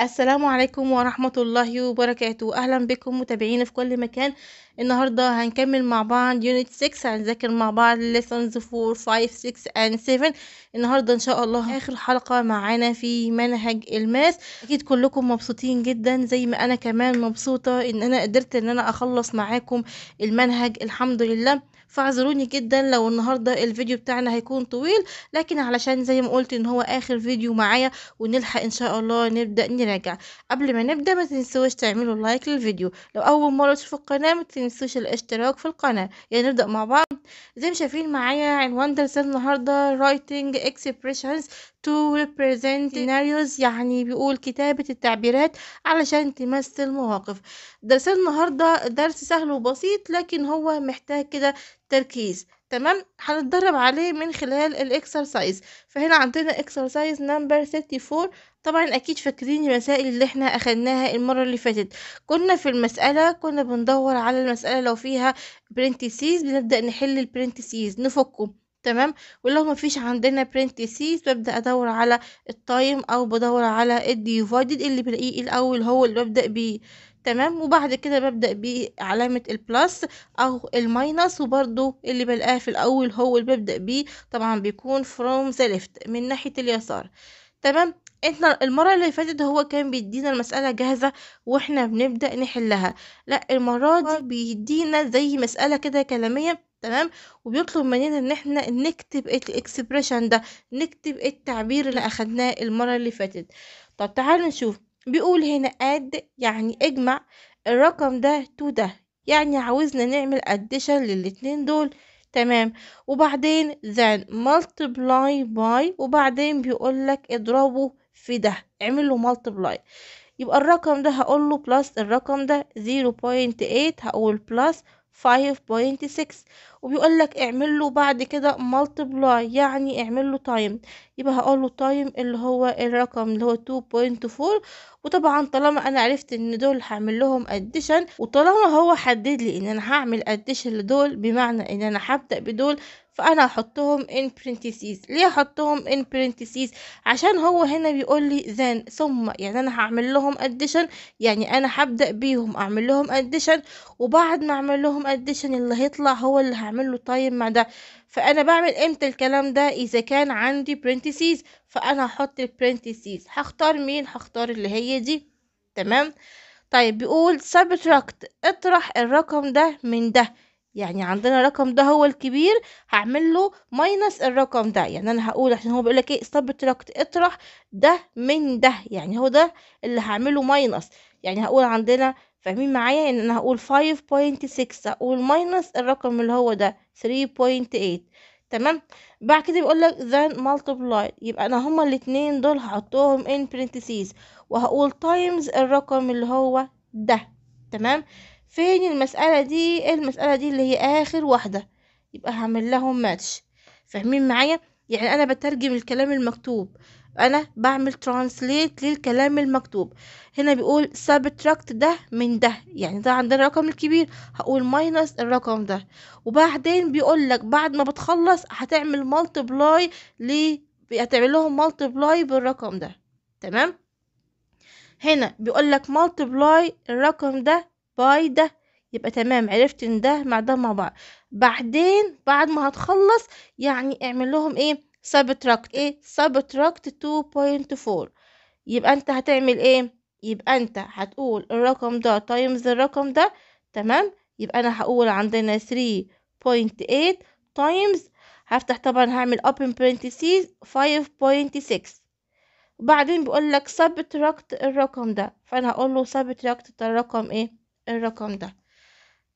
السلام عليكم ورحمة الله وبركاته أهلا بكم متابعين في كل مكان النهاردة هنكمل مع بعض يونت 6 هنذاكر مع بعض lessons 4 5 6 and 7 النهاردة إن شاء الله آخر حلقة معانا في منهج الماس أكيد كلكم مبسوطين جدا زي ما أنا كمان مبسوطة إن أنا قدرت إن أنا أخلص معاكم المنهج الحمد لله فاعذروني جدا لو النهارده الفيديو بتاعنا هيكون طويل لكن علشان زي ما قلت ان هو اخر فيديو معايا ونلحق ان شاء الله نبدا نراجع قبل ما نبدا ما تنسوش تعملوا لايك للفيديو لو اول مره تشوفوا القناه ما تنسوش الاشتراك في القناه يعني نبدا مع بعض زي ما شايفين معايا عنوان درس النهارده writing expressions to represent إيه؟ scenarios يعني بيقول كتابة التعبيرات علشان تمثل مواقف درس النهاردة درس سهل وبسيط لكن هو محتاج كده تركيز تمام هنتدرب عليه من خلال الاكسرسايز فهنا عندنا اكسرسايز نمبر 34 طبعا اكيد فاكرين المسائل اللي احنا اخدناها المره اللي فاتت كنا في المساله كنا بندور على المساله لو فيها برنتيسيز بنبدا نحل البرنتيسيز نفكه تمام ولو ما فيش عندنا برنتيسيز ببدا ادور على التايم او بدور على الديفايدد اللي بلاقيه الاول هو اللي ببدا بيه تمام وبعد كده ببدأ بعلامة البلس او الماينس وبرده اللي بلقاه في الاول هو اللي ببدأ بيه طبعا بيكون from the left من ناحية اليسار تمام احنا المرة اللي فاتت هو كان بيدينا المسألة جاهزة واحنا بنبدأ نحلها لا المرة دي طيب. بيدينا زي مسألة كده كلامية تمام وبيطلب مننا ان احنا نكتب الاكسبريشن ده نكتب التعبير اللي اخدناه المرة اللي فاتت طب تعالوا نشوف بيقول هنا اد يعني اجمع الرقم ده تو ده يعني عاوزنا نعمل اديشن للاتنين دول تمام وبعدين then multiply by وبعدين بيقولك اضربه في ده اعمل له multiply يبقى الرقم ده هقول له بلس الرقم ده 0.8 هقول بلس 5.6 وبيقول لك اعمل له بعد كده multiply يعني اعمل له تايم يبقى هقول له تايم اللي هو الرقم اللي هو 2.4 وطبعا طالما انا عرفت ان دول هعمل لهم اديشن وطالما هو حدد لي ان انا هعمل اديشن لدول بمعنى ان انا هبدا بدول فانا هحطهم in parentheses ليه احطهم in parentheses عشان هو هنا بيقول لي then ثم يعني انا هعمل لهم addition يعني انا هبدا بيهم اعمل لهم addition وبعد ما اعمل لهم addition اللي هيطلع هو اللي هعمل له time مع ده فانا بعمل امتى الكلام ده اذا كان عندي parentheses فانا هحط parentheses هختار مين هختار اللي هي دي تمام طيب بيقول subtract اطرح الرقم ده من ده يعني عندنا الرقم ده هو الكبير هعمل له ماينس الرقم ده يعني انا هقول عشان هو بيقول لك ايه سبتراكت اطرح ده من ده يعني هو ده اللي هعمله ماينس يعني هقول عندنا فاهمين معايا ان يعني انا هقول 5.6 هقول ماينس الرقم اللي هو ده 3.8 تمام بعد كده بيقول لك then multiply يبقى انا هما الاتنين دول هحطهم in parentheses وهقول times الرقم اللي هو ده تمام فين المسألة دي المسألة دي اللي هي آخر واحدة يبقى هعمل لهم ماتش فاهمين معايا يعني أنا بترجم الكلام المكتوب أنا بعمل ترانسليت للكلام المكتوب هنا بيقول سبتراكت ده من ده يعني ده عندنا الرقم الكبير هقول ماينس الرقم ده وبعدين بيقول لك بعد ما بتخلص هتعمل مالتبلاي ل هتعمل لهم مالتبلاي بالرقم ده تمام هنا بيقول لك مالتبلاي الرقم ده باي ده يبقى تمام عرفت ان ده مع ده مع بعض بعدين بعد ما هتخلص يعني اعمل لهم ايه سبتراكت ايه سبتراكت 2.4 يبقى انت هتعمل ايه يبقى انت هتقول الرقم ده تايمز الرقم ده تمام يبقى انا هقول عندنا 3.8 تايمز هفتح طبعا هعمل open parentheses 5.6 وبعدين بيقول لك subtract الرقم ده فانا هقول له subtract الرقم ايه الرقم ده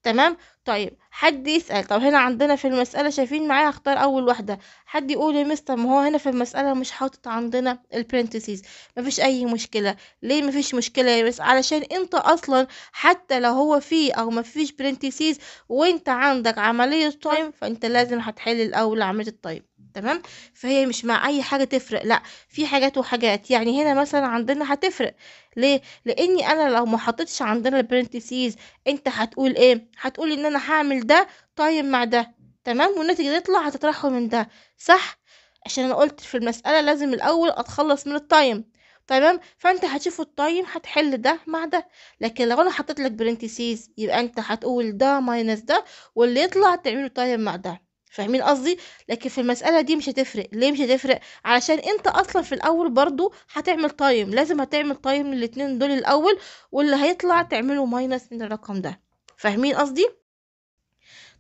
تمام طيب حد يسأل طب هنا عندنا في المسألة شايفين معايا هختار أول واحدة حد يقول يا مستر ما هو هنا في المسألة مش حاطط عندنا البرنتسيز مفيش أي مشكلة ليه مفيش مشكلة يا بس علشان أنت أصلا حتى لو هو فيه أو مفيش برنتسيز وأنت عندك عملية تايم طيب، فأنت لازم هتحل الأول عملية التايم طيب. تمام فهي مش مع اي حاجه تفرق لا في حاجات وحاجات يعني هنا مثلا عندنا هتفرق ليه لاني انا لو ما حطيتش عندنا البرنتسيز انت هتقول ايه هتقول ان انا هعمل ده طايم مع ده تمام والناتج يطلع هتطرحه من ده صح عشان انا قلت في المساله لازم الاول اتخلص من التايم تمام فانت هتشوف التايم هتحل ده مع ده لكن لو انا حطيت لك برنتسيز يبقى انت هتقول ده ماينس ده واللي يطلع تعمله تايم مع ده فاهمين قصدي لكن في المسألة دي مش هتفرق ليه مش هتفرق علشان انت اصلا في الاول برضو هتعمل تايم لازم هتعمل تايم للاتنين دول الاول واللي هيطلع تعمله ماينس من الرقم ده فاهمين قصدي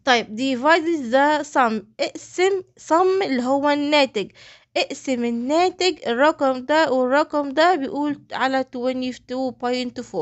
طيب divide the sum اقسم sum اللي هو الناتج اقسم الناتج الرقم ده والرقم ده بيقول على 22.4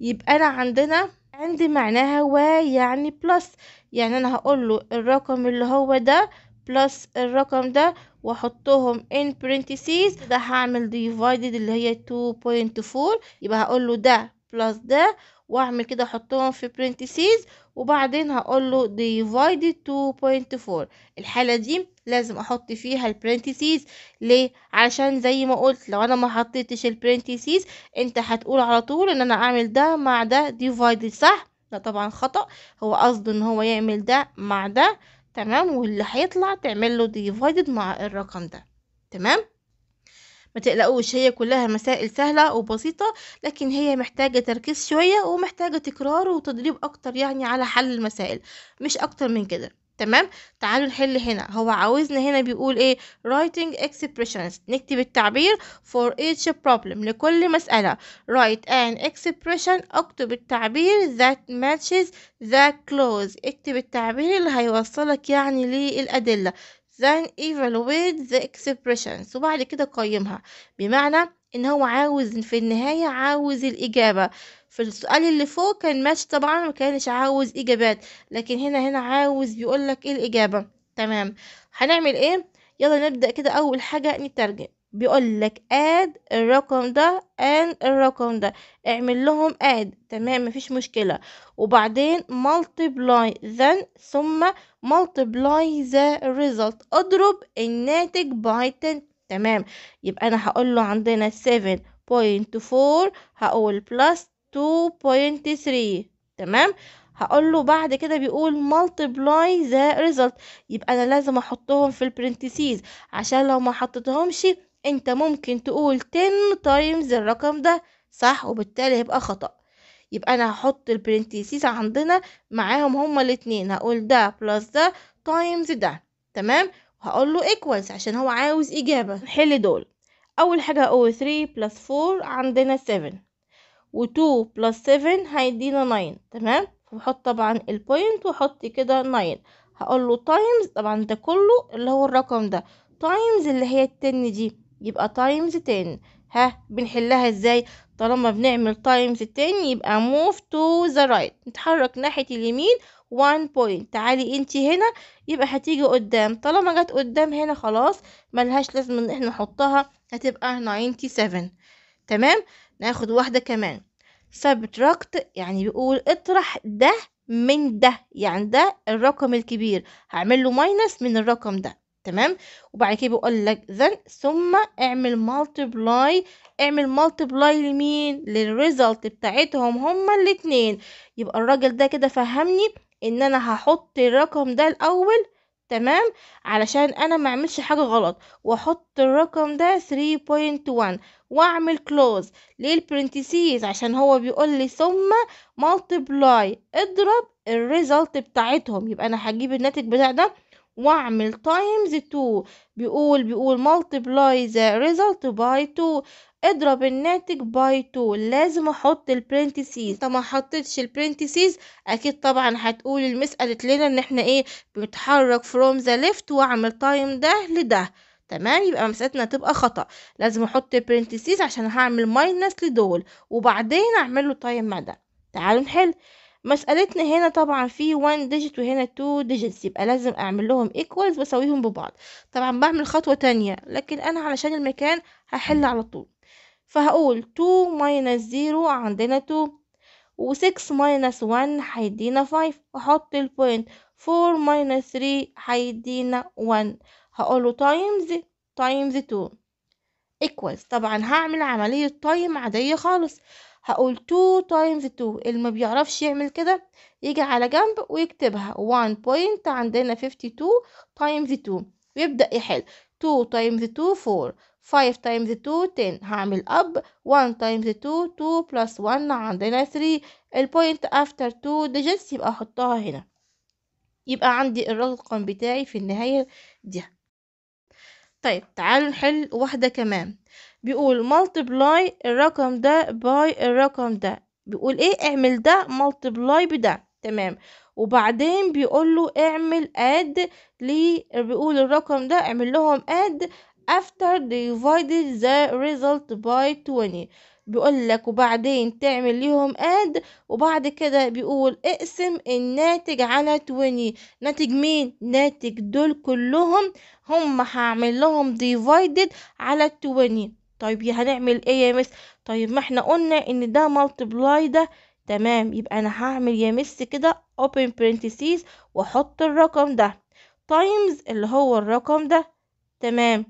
يبقى انا عندنا عندي معناها و يعني بلس يعني انا هقول له الرقم اللي هو ده بلس الرقم ده واحطهم in parentheses ده هعمل divided اللي هي 2.4 يبقى هقول له ده بلس ده واعمل كده احطهم في parentheses وبعدين هقول له ديفايدد 2.4 الحالة دي لازم احط فيها البرنتيسيز ليه علشان زي ما قلت لو انا ما حطيتش البرنتيسيز انت هتقول على طول ان انا اعمل ده مع ده divided صح ده طبعا خطأ هو قصده ان هو يعمل ده مع ده تمام واللي هيطلع تعمل له ديفايدد مع الرقم ده تمام ما تقلقوش هي كلها مسائل سهلة وبسيطة لكن هي محتاجة تركيز شوية ومحتاجة تكرار وتدريب أكتر يعني على حل المسائل مش أكتر من كده تمام تعالوا نحل هنا هو عاوزنا هنا بيقول ايه writing expressions نكتب التعبير for each problem لكل مسألة write an expression اكتب التعبير that matches the clause اكتب التعبير اللي هيوصلك يعني للأدلة then evaluate the expressions وبعد كده قيمها بمعنى إن هو عاوز في النهاية عاوز الإجابة في السؤال اللي فوق كان ماشي طبعا مكانش عاوز إجابات لكن هنا هنا عاوز لك إيه الإجابة تمام هنعمل إيه يلا نبدأ كده أول حاجة نترجم بيقول لك اد الرقم ده ان الرقم ده اعمل لهم اد تمام مفيش مشكلة وبعدين multiply then ثم multiply the result اضرب الناتج by 10 تمام يبقى انا هقول له عندنا 7.4 هقول بلس 2.3 تمام هقول له بعد كده بيقول multiply the result يبقى انا لازم احطهم في البرنتسيز عشان لو ما حطيتهمش انت ممكن تقول 10 times الرقم ده صح وبالتالي هيبقى خطأ يبقى انا هحط البرنتيسيز عندنا معاهم هما الاتنين هقول ده بلس ده تايمز ده تمام هقول له equals عشان هو عاوز إجابة نحل دول أول هقول O3 plus 4 عندنا 7 و2 plus 7 هيدينا 9 تمام فبحط طبعا البوينت واحط كده 9 هقول له تايمز طبعا ده كله اللي هو الرقم ده تايمز اللي هي التن دي يبقى تايمز 10 ها بنحلها ازاي طالما بنعمل تايمز 10 يبقى موف تو ذا رايت نتحرك ناحية اليمين 1 point تعالي انت هنا يبقى هتيجي قدام طالما جت قدام هنا خلاص ملهاش لازم ان احنا نحطها هتبقى 97 تمام ناخد واحده كمان سبتراكت يعني بيقول اطرح ده من ده يعني ده الرقم الكبير هعمل له ماينس من الرقم ده تمام وبعد كده بيقول لك ذن ثم اعمل مالتيبلاي اعمل مالتيبلاي لمين للريزلت بتاعتهم هما الاثنين يبقى الراجل ده كده فهمني ان انا هحط الرقم ده الاول تمام علشان انا ما اعملش حاجه غلط واحط الرقم ده 3.1 واعمل كلوز ليه البرنتسيز عشان هو بيقول لي ثم ملتبلاي اضرب الريزلت بتاعتهم يبقى انا هجيب الناتج بتاع ده واعمل تايمز 2 بيقول بيقول multiply the result by 2 اضرب الناتج by 2 لازم احط البرنتسيز طب ما حطيتش البرنتسيز اكيد طبعا هتقول المساله لنا ان احنا ايه بنتحرك from the left واعمل تايم ده لده تمام يبقى مسألتنا تبقى خطأ لازم احط برنتسيز عشان هعمل ماينس لدول وبعدين اعمل له تايم مع ده تعالوا نحل مسألتنا هنا طبعا في 1 ديجيت وهنا 2 ديجيتس يبقى لازم اعمل لهم ايكوالز واسويهم ببعض طبعا بعمل خطوة تانية لكن انا علشان المكان هحل على طول فهقول 2 ماينس 0 عندنا 2 و6 ماينس 1 هيدينا 5 احط البوينت 4 ماينس 3 هيدينا 1 هقوله تايمز تايمز 2 ايكوالز طبعا هعمل عملية تايم عادية خالص هقول 2 تايمز 2 اللي ما بيعرفش يعمل كده يجي على جنب ويكتبها 1 بوينت عندنا 52 تايمز 2 ويبدأ يحل 2 تايمز 2 4 5 تايمز 2 10 هعمل اب 1 تايمز 2 2 بلس 1 عندنا 3 البوينت افتر 2 ديجيتس يبقى احطها هنا يبقى عندي الرقم بتاعي في النهاية دي طيب تعالوا نحل واحدة كمان بيقول multiply الرقم ده باي الرقم ده بيقول ايه اعمل ده multiply بده تمام وبعدين بيقول له اعمل اد لي بيقول الرقم ده اعمل لهم اد after divided the result by 20 بيقول لك وبعدين تعمل ليهم اد وبعد كده بيقول اقسم الناتج على 20 ناتج مين ناتج دول كلهم هم هعمل لهم divided على 20 طيب يا هنعمل ايه يا مس طيب ما احنا قلنا ان ده مالتبلاي ده تمام يبقى انا هعمل يا مس كده open parentheses واحط الرقم ده تايمز اللي هو الرقم ده تمام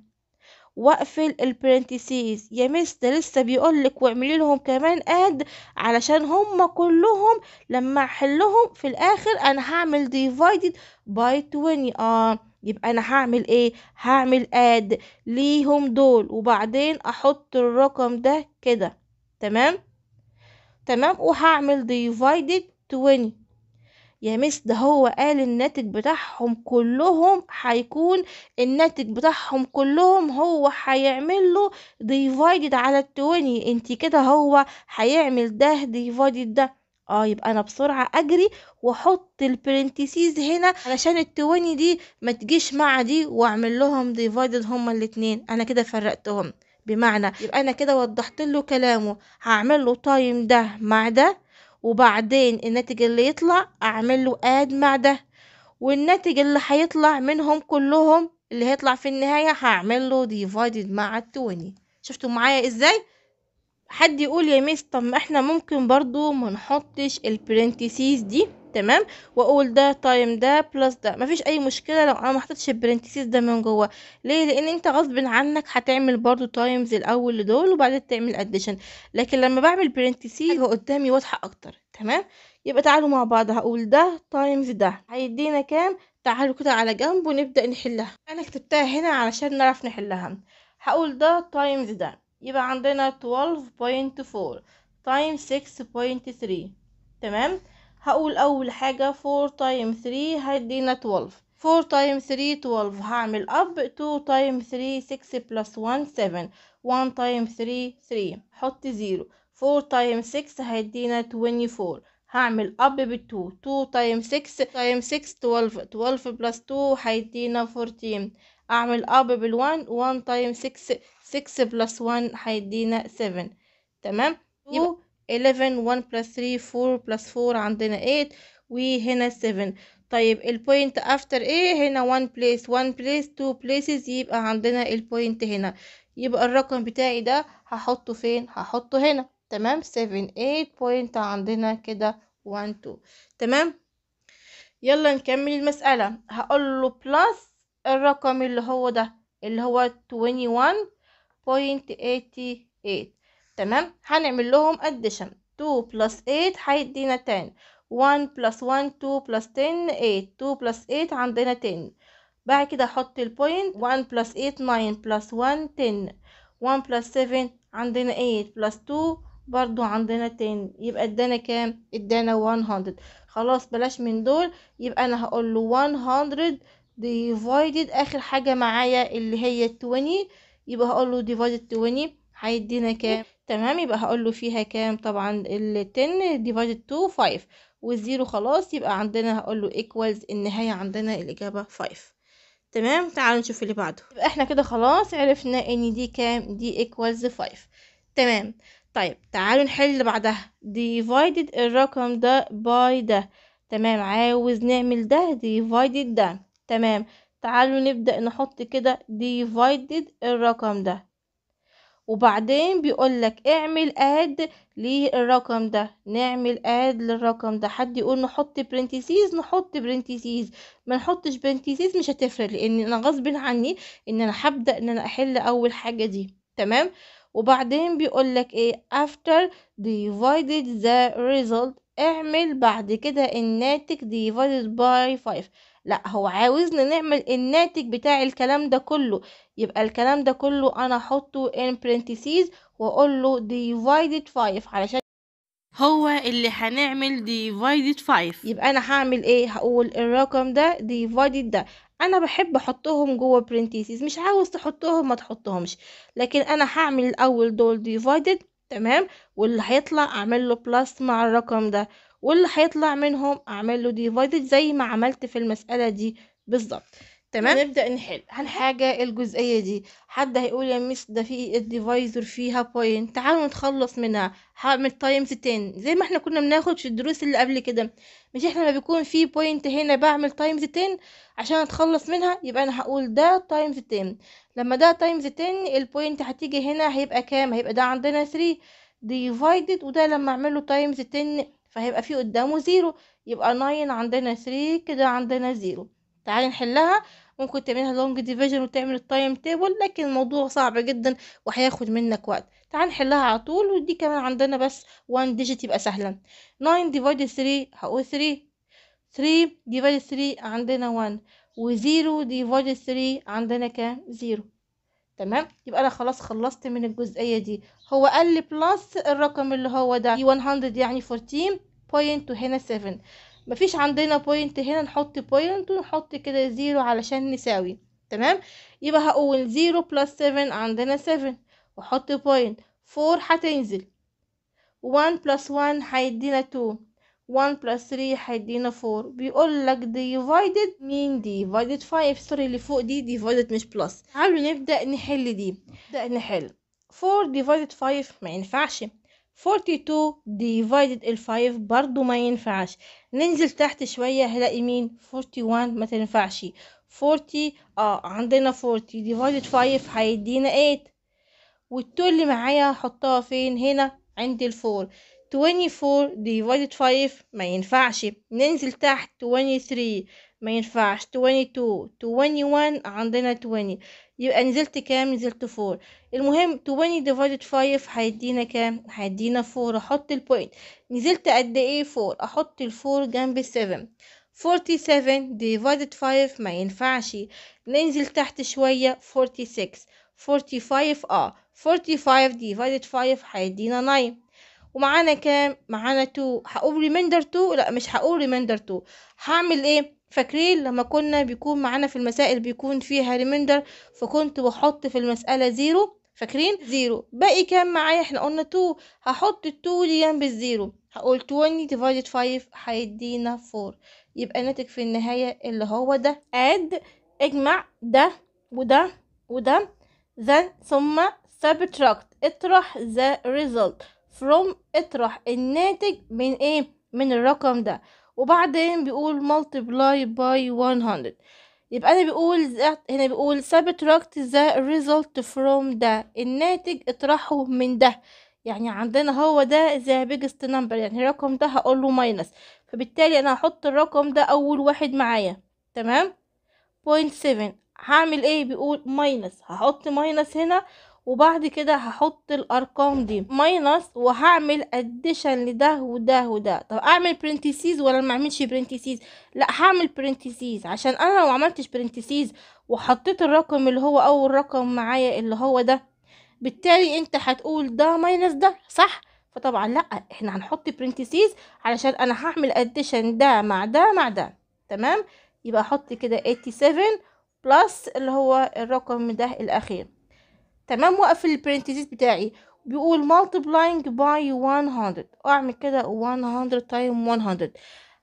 واقفل البرنتسيز يا مست لسه لسه بيقولك واعملي لهم كمان اد علشان هما كلهم لما احلهم في الاخر انا هعمل ديفايدد باي 20 اه يبقى انا هعمل ايه هعمل اد ليهم دول وبعدين احط الرقم ده كده تمام تمام وهعمل ديفايدد 20 يا مس ده هو قال الناتج بتاعهم كلهم هيكون الناتج بتاعهم كلهم هو هيعمل له ديفايدد على التوني انت كده هو هيعمل ده ديفايدد ده اه يبقى انا بسرعه اجري واحط البرنتسيز هنا علشان التواني دي ما تجيش مع دي واعمل لهم ديفايدد هما الاتنين انا كده فرقتهم بمعنى يبقى انا كده وضحت له كلامه هعمل له تايم ده مع ده وبعدين الناتج اللي يطلع اعمل له اد مع ده والناتج اللي هيطلع منهم كلهم اللي هيطلع في النهايه هعمل له ديفايدد مع التوني شفتوا معايا ازاي حد يقول يا ميس طب ما احنا ممكن برضو ما نحطش دي تمام واقول ده تايم ده بلس ده مفيش اي مشكله لو انا ما حطيتش البرنتيسيس ده من جوه ليه لان انت غصب عنك هتعمل برضو تايمز الاول لدول وبعدين تعمل اديشن لكن لما بعمل برنتيسيس هو قدامي واضحه اكتر تمام يبقى تعالوا مع بعض هقول ده تايمز ده هيدينا كام تعالوا كده على جنب ونبدا نحلها انا كتبتها هنا علشان نعرف نحلها هقول ده تايمز ده يبقى عندنا 12.4 تايم 6.3 تمام هقول اول حاجة فور تايم ثري هيدينا 12 فور تايم ثري 12 هعمل up 2 تايم ثري 6 plus 1 7 1 تايم ثري 3 حط زيرو فور تايم 6 هيدينا 24 four هعمل up بالتو 2 تايم 6 تايم 6 12 12 plus 2 هيدينا 14 اعمل up 1 1 تايم 6 6 plus 1 هيدينا 7 تمام يبقى 11 1 plus 3 4 plus 4 عندنا 8 وهنا 7 طيب البوينت افتر ايه هنا 1 بليس 1 بليس 2 بليسز يبقى عندنا البوينت هنا يبقى الرقم بتاعي ده هحطه فين هحطه هنا تمام 7 8 بوينت عندنا كده 1 2 تمام يلا نكمل المسألة هقول له بلس الرقم اللي هو ده اللي هو 21.88 تمام هنعمل لهم اديشن 2 بلس 8 هيدينا 10 1 بلس 1 2 بلس 10 8 2 بلس 8 عندنا 10 بعد كده احط البوينت 1 بلس 8 9 بلس 1 10 1 بلس 7 عندنا 8 بلس 2 برضو عندنا 10 يبقى ادانا كام ادانا 100 خلاص بلاش من دول يبقى انا هقول له 100 ديفايدد اخر حاجه معايا اللي هي 20 يبقى هقول له ديفايدد 20 هيدينا كام تمام يبقى هقول له فيها كام طبعا ال 10 ديفايدد تو 5 والزيرو خلاص يبقى عندنا هقول له ايكوالز النهايه عندنا الاجابه 5 تمام تعالوا نشوف اللي بعده يبقى احنا كده خلاص عرفنا ان دي كام دي ايكوالز 5 تمام طيب تعالوا نحل اللي بعدها ديفايدد الرقم ده باي ده تمام عاوز نعمل ده ديفايدد ده تمام تعالوا نبدأ نحط كده ديفايدد الرقم ده وبعدين بيقولك اعمل اد للرقم ده نعمل اد للرقم ده حد يقول نحط برنتيسيز نحط برنتيسيز ما نحطش برنتيسيز مش هتفرق لان انا غصب عني ان انا هبدا ان انا احل اول حاجه دي تمام وبعدين بيقولك ايه after divided the result اعمل بعد كده الناتج divided by 5 لا هو عاوزنا نعمل الناتج بتاع الكلام ده كله يبقى الكلام ده كله انا احطه in parentheses واقول له divided 5 علشان هو اللي هنعمل divided 5 يبقى انا هعمل ايه هقول الرقم ده divided ده انا بحب احطهم جوه parentheses مش عاوز تحطهم ما تحطهمش لكن انا هعمل الاول دول divided تمام واللي هيطلع اعمل له بلس مع الرقم ده واللي هيطلع منهم اعمل له ديفايدد زي ما عملت في المساله دي بالظبط تمام نبدا نحل حاجة الجزئيه دي حد هيقول يا مس ده في الديفايزر فيها بوينت تعالوا نتخلص منها هعمل تايمز 10 زي ما احنا كنا بناخد في الدروس اللي قبل كده مش احنا ما بيكون في بوينت هنا بعمل تايمز 10 عشان اتخلص منها يبقى انا هقول ده تايمز 10 لما ده تايمز 10 البوينت هتيجي هنا هيبقى كام هيبقى ده عندنا 3 ديفايدد وده لما اعمله تايمز 10 فهيبقى في قدامه زيرو يبقى ناين عندنا ثري كده عندنا زيرو تعالي نحلها ممكن تعملها لونج ديفيجن وتعمل التايم تيبل لكن الموضوع صعب جدا وهياخد منك وقت تعالي نحلها على طول ودي كمان عندنا بس وان ديجيت يبقى سهلا 9 ديفايد 3 هقول 3 3 ديفايد 3 عندنا 1 و0 ديفايد 3 عندنا كام 0 تمام يبقى انا خلاص خلصت من الجزئيه دي هو قال لي بلس الرقم اللي هو ده 100 e يعني 14 بوينت وهنا 7 مفيش عندنا بوينت هنا نحط بوينت ونحط كده زيرو علشان نساوي تمام يبقى هقول زيرو بلس 7 عندنا 7 وحط بوينت 4 هتنزل 1 بلس 1 هيدينا 2 1 بلس 3 هيدينا 4 بيقول لك divided مين divided 5 سوري اللي فوق دي divided مش بلس تعالوا نبدأ نحل دي نبدأ نحل 4 divided 5 ما ينفعش 42 divided 5 برضو ما ينفعش ننزل تحت شوية هلاقي مين 41 ما تنفعش 40 اه عندنا 40 divided 5 هيدينا 8 والتو اللي معايا حطها فين هنا عند الفور 24 divided 5 ما ينفعش ننزل تحت 23 ما ينفعش 22 21 عندنا 20 يبقى نزلت كام نزلت فور المهم 20 ديفايدد 5 هيدينا كام هيدينا فور احط البوينت نزلت قد ايه فور احط الفور جنب السفن 47 ديفايدد 5 ما ينفعش ننزل تحت شوية 46 45 اه 45 ديفايدد 5 هيدينا 9 ومعانا كام معانا 2 هقول ريميندر 2 لا مش هقول ريميندر 2 هعمل ايه فاكرين لما كنا بيكون معانا في المسائل بيكون فيها ريميندر فكنت بحط في المسألة زيرو فاكرين زيرو باقي كام معايا احنا قلنا تو هحط التو دي جنب الزيرو هقول 20 divided 5 هيدينا 4 يبقى ناتج في النهاية اللي هو ده اد اجمع ده وده وده then ثم subtract اطرح the result from اطرح الناتج من ايه من الرقم ده وبعدين بيقول multiply by 100 يبقى انا بيقول هنا بيقول subtract the result from ده الناتج اطرحه من ده يعني عندنا هو ده the biggest number يعني الرقم ده هقول له minus فبالتالي انا هحط الرقم ده اول واحد معايا تمام 0.7 هعمل ايه بيقول minus هحط minus هنا وبعد كده هحط الارقام دي ماينس وهعمل اديشن لده وده وده طب اعمل برنتيسيز ولا ما اعملش برنتيسيز لا هعمل برنتيسيز عشان انا لو عملتش برنتيسيز وحطيت الرقم اللي هو اول رقم معايا اللي هو ده بالتالي انت هتقول ده ماينس ده صح فطبعا لا احنا هنحط برنتيسيز علشان انا هعمل اديشن ده مع ده مع ده تمام يبقى احط كده 87 بلس اللي هو الرقم ده الاخير تمام واقفل البرنتيزيز بتاعي بيقول multiplying by 100 اعمل كده 100 تايم 100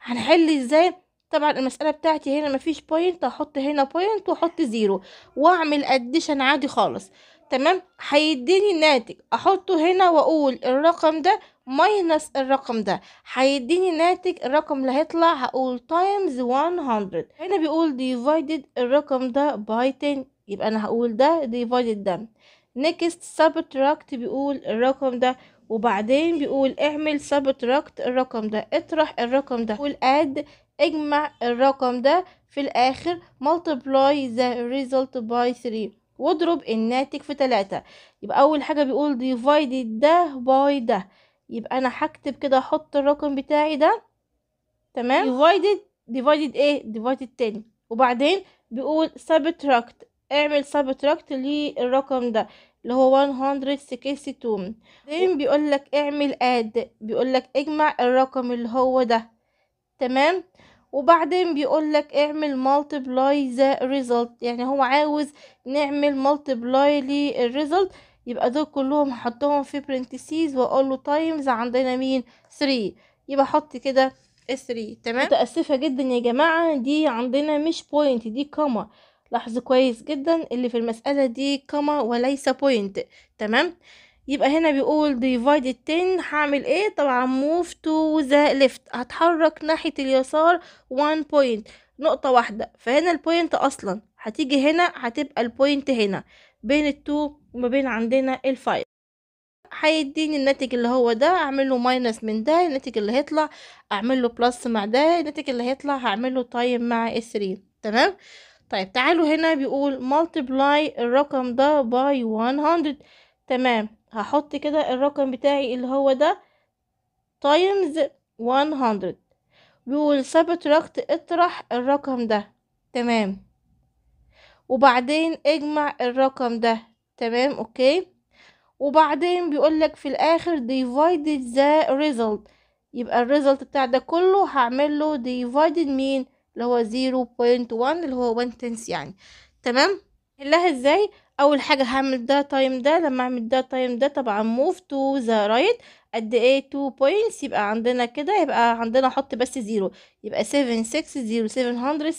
هنحل ازاي طبعا المسألة بتاعتي هنا مفيش بوينت هحط هنا بوينت واحط زيرو واعمل اديشن عادي خالص تمام هيديني ناتج احطه هنا واقول الرقم ده ماينس الرقم ده هيديني ناتج الرقم اللي هيطلع هقول تايمز 100 هنا بيقول ديفايدد الرقم ده باي 10 يبقى انا هقول ده ديفايدد ده next subtract بيقول الرقم ده وبعدين بيقول اعمل subtract الرقم ده اطرح الرقم ده بيقول add اجمع الرقم ده في الآخر multiply the result by 3 واضرب الناتج في 3 يبقى أول حاجة بيقول divided ده by ده يبقى أنا هكتب كده أحط الرقم بتاعي ده تمام divided divided ايه divided تاني وبعدين بيقول subtract اعمل سبتراكت للرقم ده اللي هو 162 بعدين بيقول لك اعمل اد بيقول لك اجمع الرقم اللي هو ده تمام وبعدين بيقول لك اعمل مالتبلاي ذا ريزلت يعني هو عاوز نعمل مالتبلاي للريزلت يبقى دول كلهم هحطهم في برنتسيز واقول له تايمز عندنا مين 3 يبقى احط كده 3 تمام متاسفه جدا يا جماعه دي عندنا مش بوينت دي كومه لاحظ كويس جدا اللي في المسألة دي كما وليس بوينت تمام يبقى هنا بيقول ديفايد 10 هعمل ايه طبعا move to the left هتحرك ناحية اليسار 1 point نقطة واحدة فهنا البوينت اصلا هتيجي هنا هتبقى البوينت هنا بين التو وما بين عندنا الفايف هيديني الناتج اللي هو ده اعمل له ماينس من ده الناتج اللي هيطلع اعمل له بلس مع ده الناتج اللي هيطلع هعمل له تايم مع 3 تمام طيب تعالوا هنا بيقول multiply الرقم ده by 100 تمام هحط كده الرقم بتاعي اللي هو ده times 100 بيقول subtract اطرح الرقم ده تمام وبعدين اجمع الرقم ده تمام اوكي وبعدين بيقولك في الاخر divided the result يبقى الريزلت بتاع ده كله هعمل له divided مين اللي هو 0.1 اللي هو 1 تنس يعني تمام نحلها ازاي اول حاجه هعمل ده تايم ده لما اعمل ده تايم ده طبعا موف تو ذا رايت قد ايه 2 بوينتس يبقى عندنا كده يبقى عندنا احط بس زيرو يبقى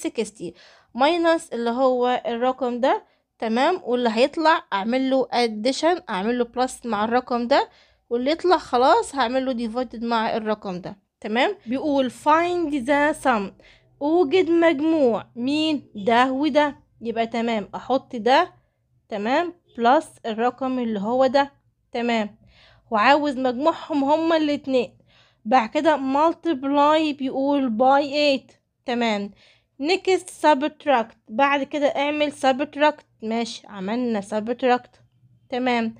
سكستي ماينس اللي هو الرقم ده تمام واللي هيطلع اعمل له اديشن اعمل له بلس مع الرقم ده واللي يطلع خلاص هعمل له ديفايدد مع الرقم ده تمام بيقول فايند ذا سم أوجد مجموع مين ده وده يبقى تمام أحط ده تمام بلس الرقم اللي هو ده تمام وعاوز مجموعهم هما الاتنين بعد كده multiply بيقول by 8 تمام نكست subtract بعد كده اعمل subtract ماشي عملنا subtract تمام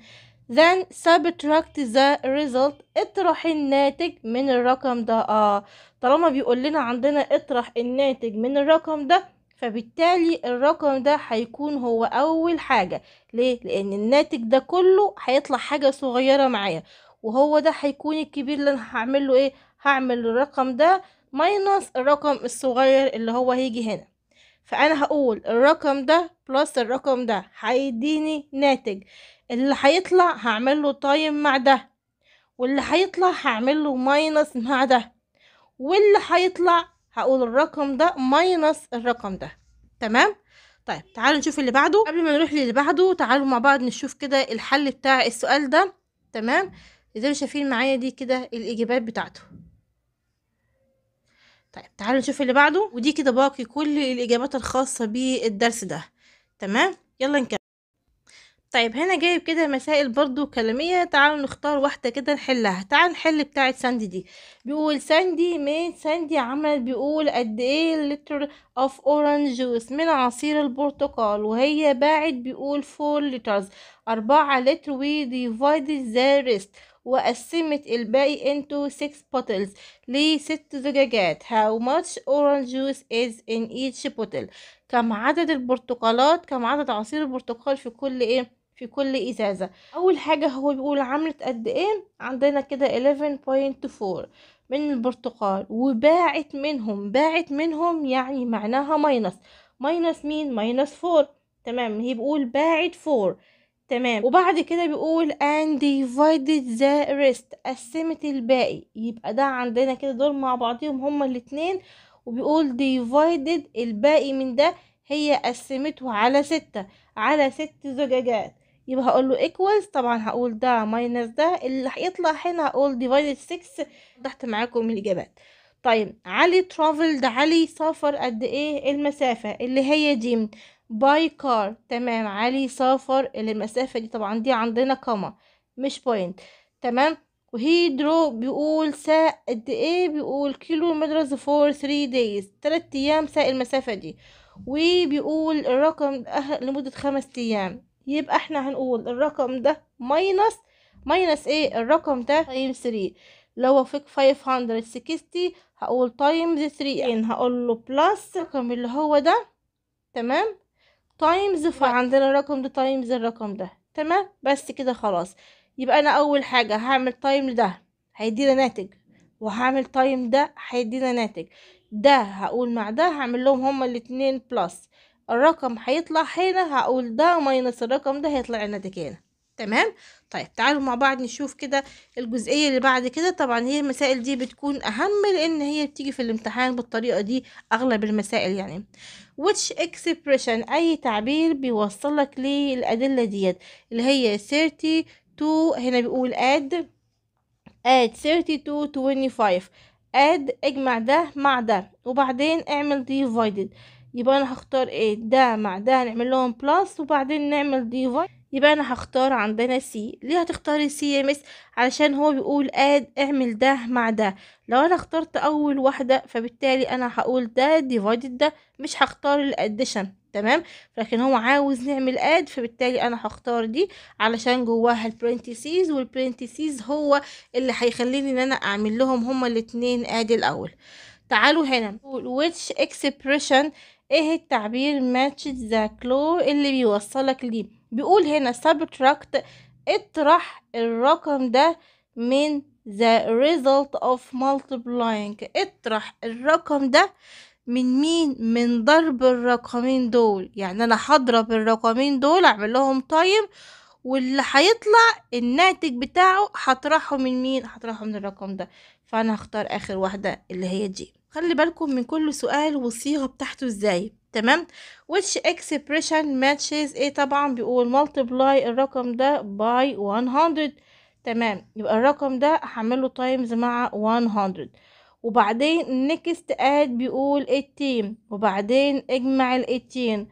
then subtract the result اطرح الناتج من الرقم ده اه طالما بيقول لنا عندنا اطرح الناتج من الرقم ده فبالتالي الرقم ده هيكون هو اول حاجة ليه لان الناتج ده كله هيطلع حاجة صغيرة معايا وهو ده هيكون الكبير اللي انا هعمله ايه هعمل الرقم ده ماينس الرقم الصغير اللي هو هيجي هنا فانا هقول الرقم ده بلس الرقم ده هيديني ناتج اللي هيطلع هعمل له تايم مع ده واللي هيطلع هعمل له ماينس مع ده واللي هيطلع هقول الرقم ده ماينس الرقم ده تمام طيب تعالوا نشوف اللي بعده قبل ما نروح للي بعده تعالوا مع بعض نشوف كده الحل بتاع السؤال ده تمام اذا ما شايفين معايا دي كده الاجابات بتاعته طيب تعالوا نشوف اللي بعده ودي كده باقي كل الاجابات الخاصه بالدرس ده تمام يلا نكمل طيب هنا جايب كده مسائل برضو كلامية تعالوا نختار واحدة كده نحلها تعال نحل بتاعة ساندي دي بيقول ساندي مين ساندي عمل بيقول قد ايه لتر اوف اورانج جوس من عصير البرتقال وهي باعت بيقول فور لترز اربعة لتر وي ديفايدد ذا ريست وقسمت الباقي انتو six بوتلز لست زجاجات how much orange juice is in each bottle كم عدد البرتقالات كم عدد عصير البرتقال في كل ايه في كل ازازة اول حاجة هو بيقول عملت قد ايه عندنا كده 11.4 من البرتقال وباعت منهم باعت منهم يعني معناها ماينس ماينس مين ماينس 4 تمام هي بيقول باعت 4 تمام وبعد كده بيقول and divided the rest قسمت الباقي يبقى ده عندنا كده دول مع بعضهم هما الاتنين وبيقول divided الباقي من ده هي قسمته على ستة على ست زجاجات يبقى هقول له equals طبعا هقول ده ماينس ده اللي هيطلع هنا هقول divided 6 تحت معاكم الإجابات طيب علي ترافل ده علي سافر قد ايه المسافة اللي هي دي باي كار تمام علي سافر اللي المسافة دي طبعا دي عندنا كما مش بوينت تمام وهي درو بيقول ساء قد ايه بيقول كيلو مترز فور ثري دايز تلات ايام ساء المسافة دي وبيقول الرقم أه لمدة خمس ايام يبقى احنا هنقول الرقم ده ماينس ماينس ايه الرقم ده تايم 3 لو فايف فيك 560 هقول تايمز 3 يعني هقول له بلس الرقم اللي هو ده تمام تايمز 5 عندنا الرقم ده تايمز الرقم ده تمام بس كده خلاص يبقى انا اول حاجة هعمل تايم ده هيدينا ناتج وهعمل تايم ده هيدينا ناتج ده هقول مع ده هعمل لهم هما الاتنين بلس الرقم هيطلع هنا هقول ده ماينس الرقم ده هيطلع الناتج هنا تمام طيب تعالوا مع بعض نشوف كده الجزئيه اللي بعد كده طبعا هي المسائل دي بتكون اهم لان هي بتيجي في الامتحان بالطريقه دي اغلب المسائل يعني which expression اي تعبير بيوصلك للادله ديت اللي هي 32 هنا بيقول add add 32 25 add اجمع ده مع ده وبعدين اعمل divided يبقى انا هختار ايه ده مع ده هنعمل لهم بلس وبعدين نعمل ديفايد يبقى انا هختار عندنا سي ليه هتختاري سي ام اس علشان هو بيقول اد اعمل ده مع ده لو انا اخترت اول واحده فبالتالي انا هقول ده ديفايدد ده مش هختار الاديشن تمام لكن هو عاوز نعمل اد فبالتالي انا هختار دي علشان جواها البرنتيسيز والبرنتيسيز هو اللي هيخليني ان انا اعمل لهم هما الاتنين اد الاول تعالوا هنا which expression ايه التعبير match the clue اللي بيوصلك ليه بيقول هنا subtract اطرح الرقم ده من the result of multiplying اطرح الرقم ده من مين من ضرب الرقمين دول يعني انا هضرب الرقمين دول اعمل لهم تايم واللي هيطلع الناتج بتاعه هطرحه من مين هطرحه من الرقم ده فانا هختار اخر واحده اللي هي دي خلي بالكم من كل سؤال والصيغة بتاعته ازاي تمام which expression matches ايه طبعا بيقول multiply الرقم ده by 100 تمام يبقى الرقم ده هعمله تايمز مع 100 وبعدين next add بيقول 18 وبعدين اجمع ال 18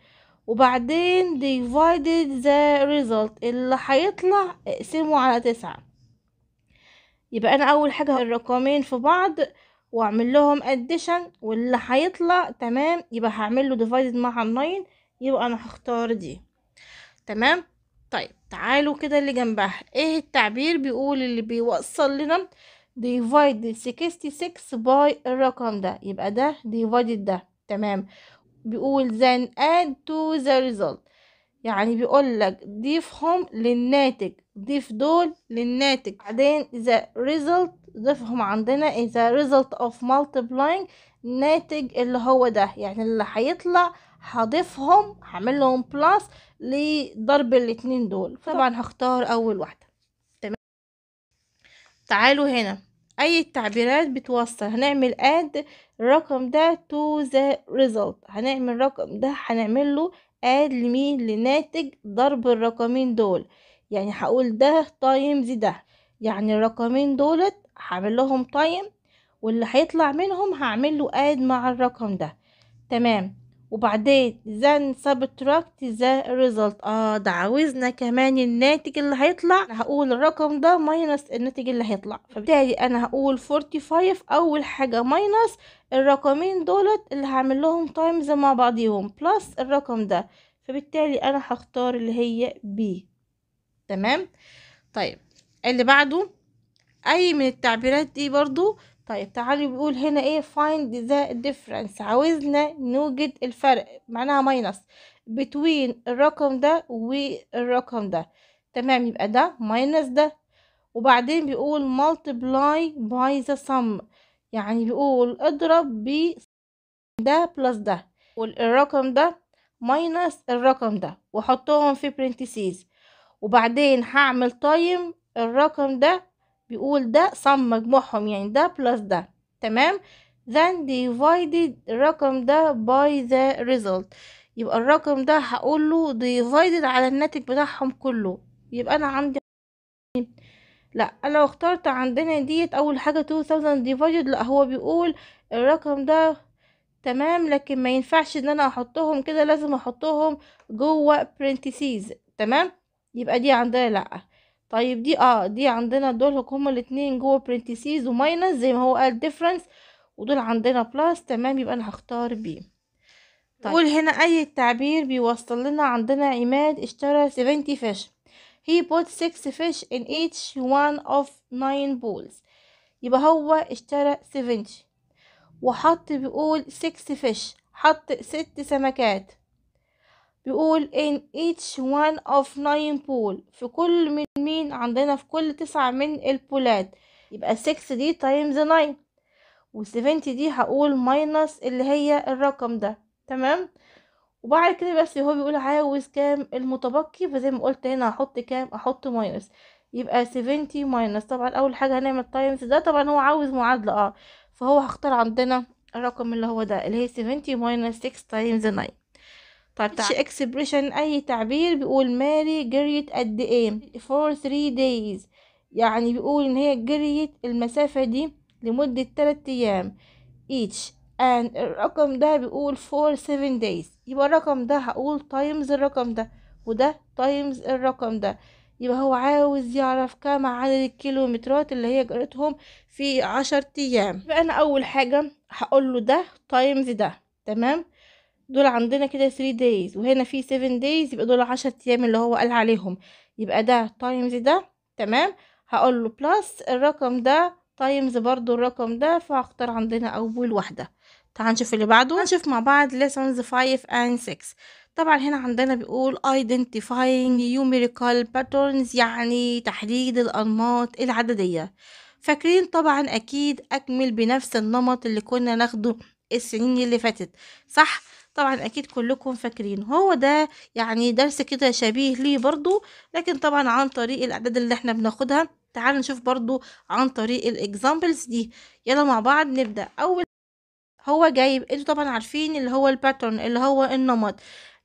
وبعدين divided the result اللي هيطلع اقسمه على تسعة يبقى انا اول حاجة الرقمين في بعض واعمل لهم اديشن واللي هيطلع تمام يبقى هعمل له ديفايدد مع الناين يبقى انا هختار دي تمام طيب تعالوا كده اللي جنبها ايه التعبير بيقول اللي بيوصل لنا divided 66 باي الرقم ده يبقى ده divided ده تمام بيقول then add to the result يعني بيقول لك ضيفهم للناتج ضيف دول للناتج بعدين the result ضيفهم عندنا is the result of multiplying الناتج اللي هو ده يعني اللي هيطلع هضيفهم هعمل لهم بلس لضرب الاتنين دول طبعا هختار اول واحده تمام تعالوا هنا اي التعبيرات بتوصل هنعمل اد الرقم ده to the result هنعمل الرقم ده هنعمل له اد لمين لناتج ضرب الرقمين دول يعني هقول ده تايمز ده يعني الرقمين دولت هعمل لهم تايم واللي هيطلع منهم هعمل له اد مع الرقم ده تمام وبعدين then subtract the result اه ده عاوزنا كمان الناتج اللي هيطلع هقول الرقم ده ماينس الناتج اللي هيطلع فبالتالي انا هقول 45 اول حاجه ماينس الرقمين دولت اللي هعمل لهم تايمز مع بعضيهم بلس الرقم ده فبالتالي انا هختار اللي هي ب تمام طيب اللي بعده اي من التعبيرات دي برضو طيب تعالي بيقول هنا ايه find the difference عاوزنا نوجد الفرق معناها ماينس between الرقم ده والرقم ده تمام يبقى ده ماينس ده وبعدين بيقول multiply by the sum يعني بيقول اضرب ب ده بلس ده والرقم ده ماينس الرقم ده وحطهم في برنتسيز وبعدين هعمل تايم الرقم ده بيقول ده صم مجموعهم يعني ده بلس ده تمام then divided الرقم ده by the result يبقى الرقم ده هقول له divided على الناتج بتاعهم كله يبقى انا عندي لا انا لو اخترت عندنا ديت اول حاجه 2000 divided لا هو بيقول الرقم ده تمام لكن ما ينفعش ان انا احطهم كده لازم احطهم جوه parentheses تمام يبقى دي عندنا لا طيب دي اه دي عندنا دول هما الاتنين جوه برنتسيز وماينس زي ما هو قال ديفرنس ودول عندنا بلس تمام يبقى انا هختار بي طيب. قول هنا اي تعبير بيوصل لنا عندنا عماد اشترى 70 فيش he بوت 6 fish in each one of 9 bowls يبقى هو اشترى 70 وحط بيقول 6 fish حط ست سمكات بيقول in each one of nine pool في كل من مين عندنا في كل تسعة من البولات يبقى 6 دي times ناين و دي هقول ماينس اللي هي الرقم ده تمام وبعد كده بس هو بيقول عاوز كام المتبقي فزي ما قلت هنا هحط كام احط ماينس يبقى 70 ماينس طبعا اول حاجه هنعمل تايمز ده طبعا هو عاوز معادله اه فهو هختار عندنا الرقم اللي هو ده اللي هي 70 ماينس 6 تايمز ناين طيب تعال اكسبريشن اي تعبير بيقول ماري جريت قد ايه فور ثري دايز يعني بيقول ان هي جريت المسافة دي لمدة تلات ايام each and الرقم ده بيقول فور سيفن دايز يبقى الرقم ده هقول تايمز الرقم ده وده تايمز الرقم ده يبقى هو عاوز يعرف كم عدد الكيلومترات اللي هي جريتهم في عشر ايام يبقى انا اول حاجة هقول له ده تايمز ده تمام دول عندنا كده 3 days وهنا في 7 days يبقى دول 10 ايام اللي هو قال عليهم يبقى ده تايمز ده تمام هقول له بلس الرقم ده تايمز برضو الرقم ده فهختار عندنا اول واحده تعال نشوف اللي بعده هنشوف مع بعض lessons 5 and 6 طبعا هنا عندنا بيقول identifying numerical patterns يعني تحديد الانماط العدديه فاكرين طبعا اكيد اكمل بنفس النمط اللي كنا ناخده السنين اللي فاتت صح طبعا اكيد كلكم فاكرين هو ده يعني درس كده شبيه ليه برضو لكن طبعا عن طريق الاعداد اللي احنا بناخدها تعال نشوف برضو عن طريق الاكزامبلز دي يلا مع بعض نبدا اول هو جايب انتوا طبعا عارفين اللي هو الباترن اللي هو النمط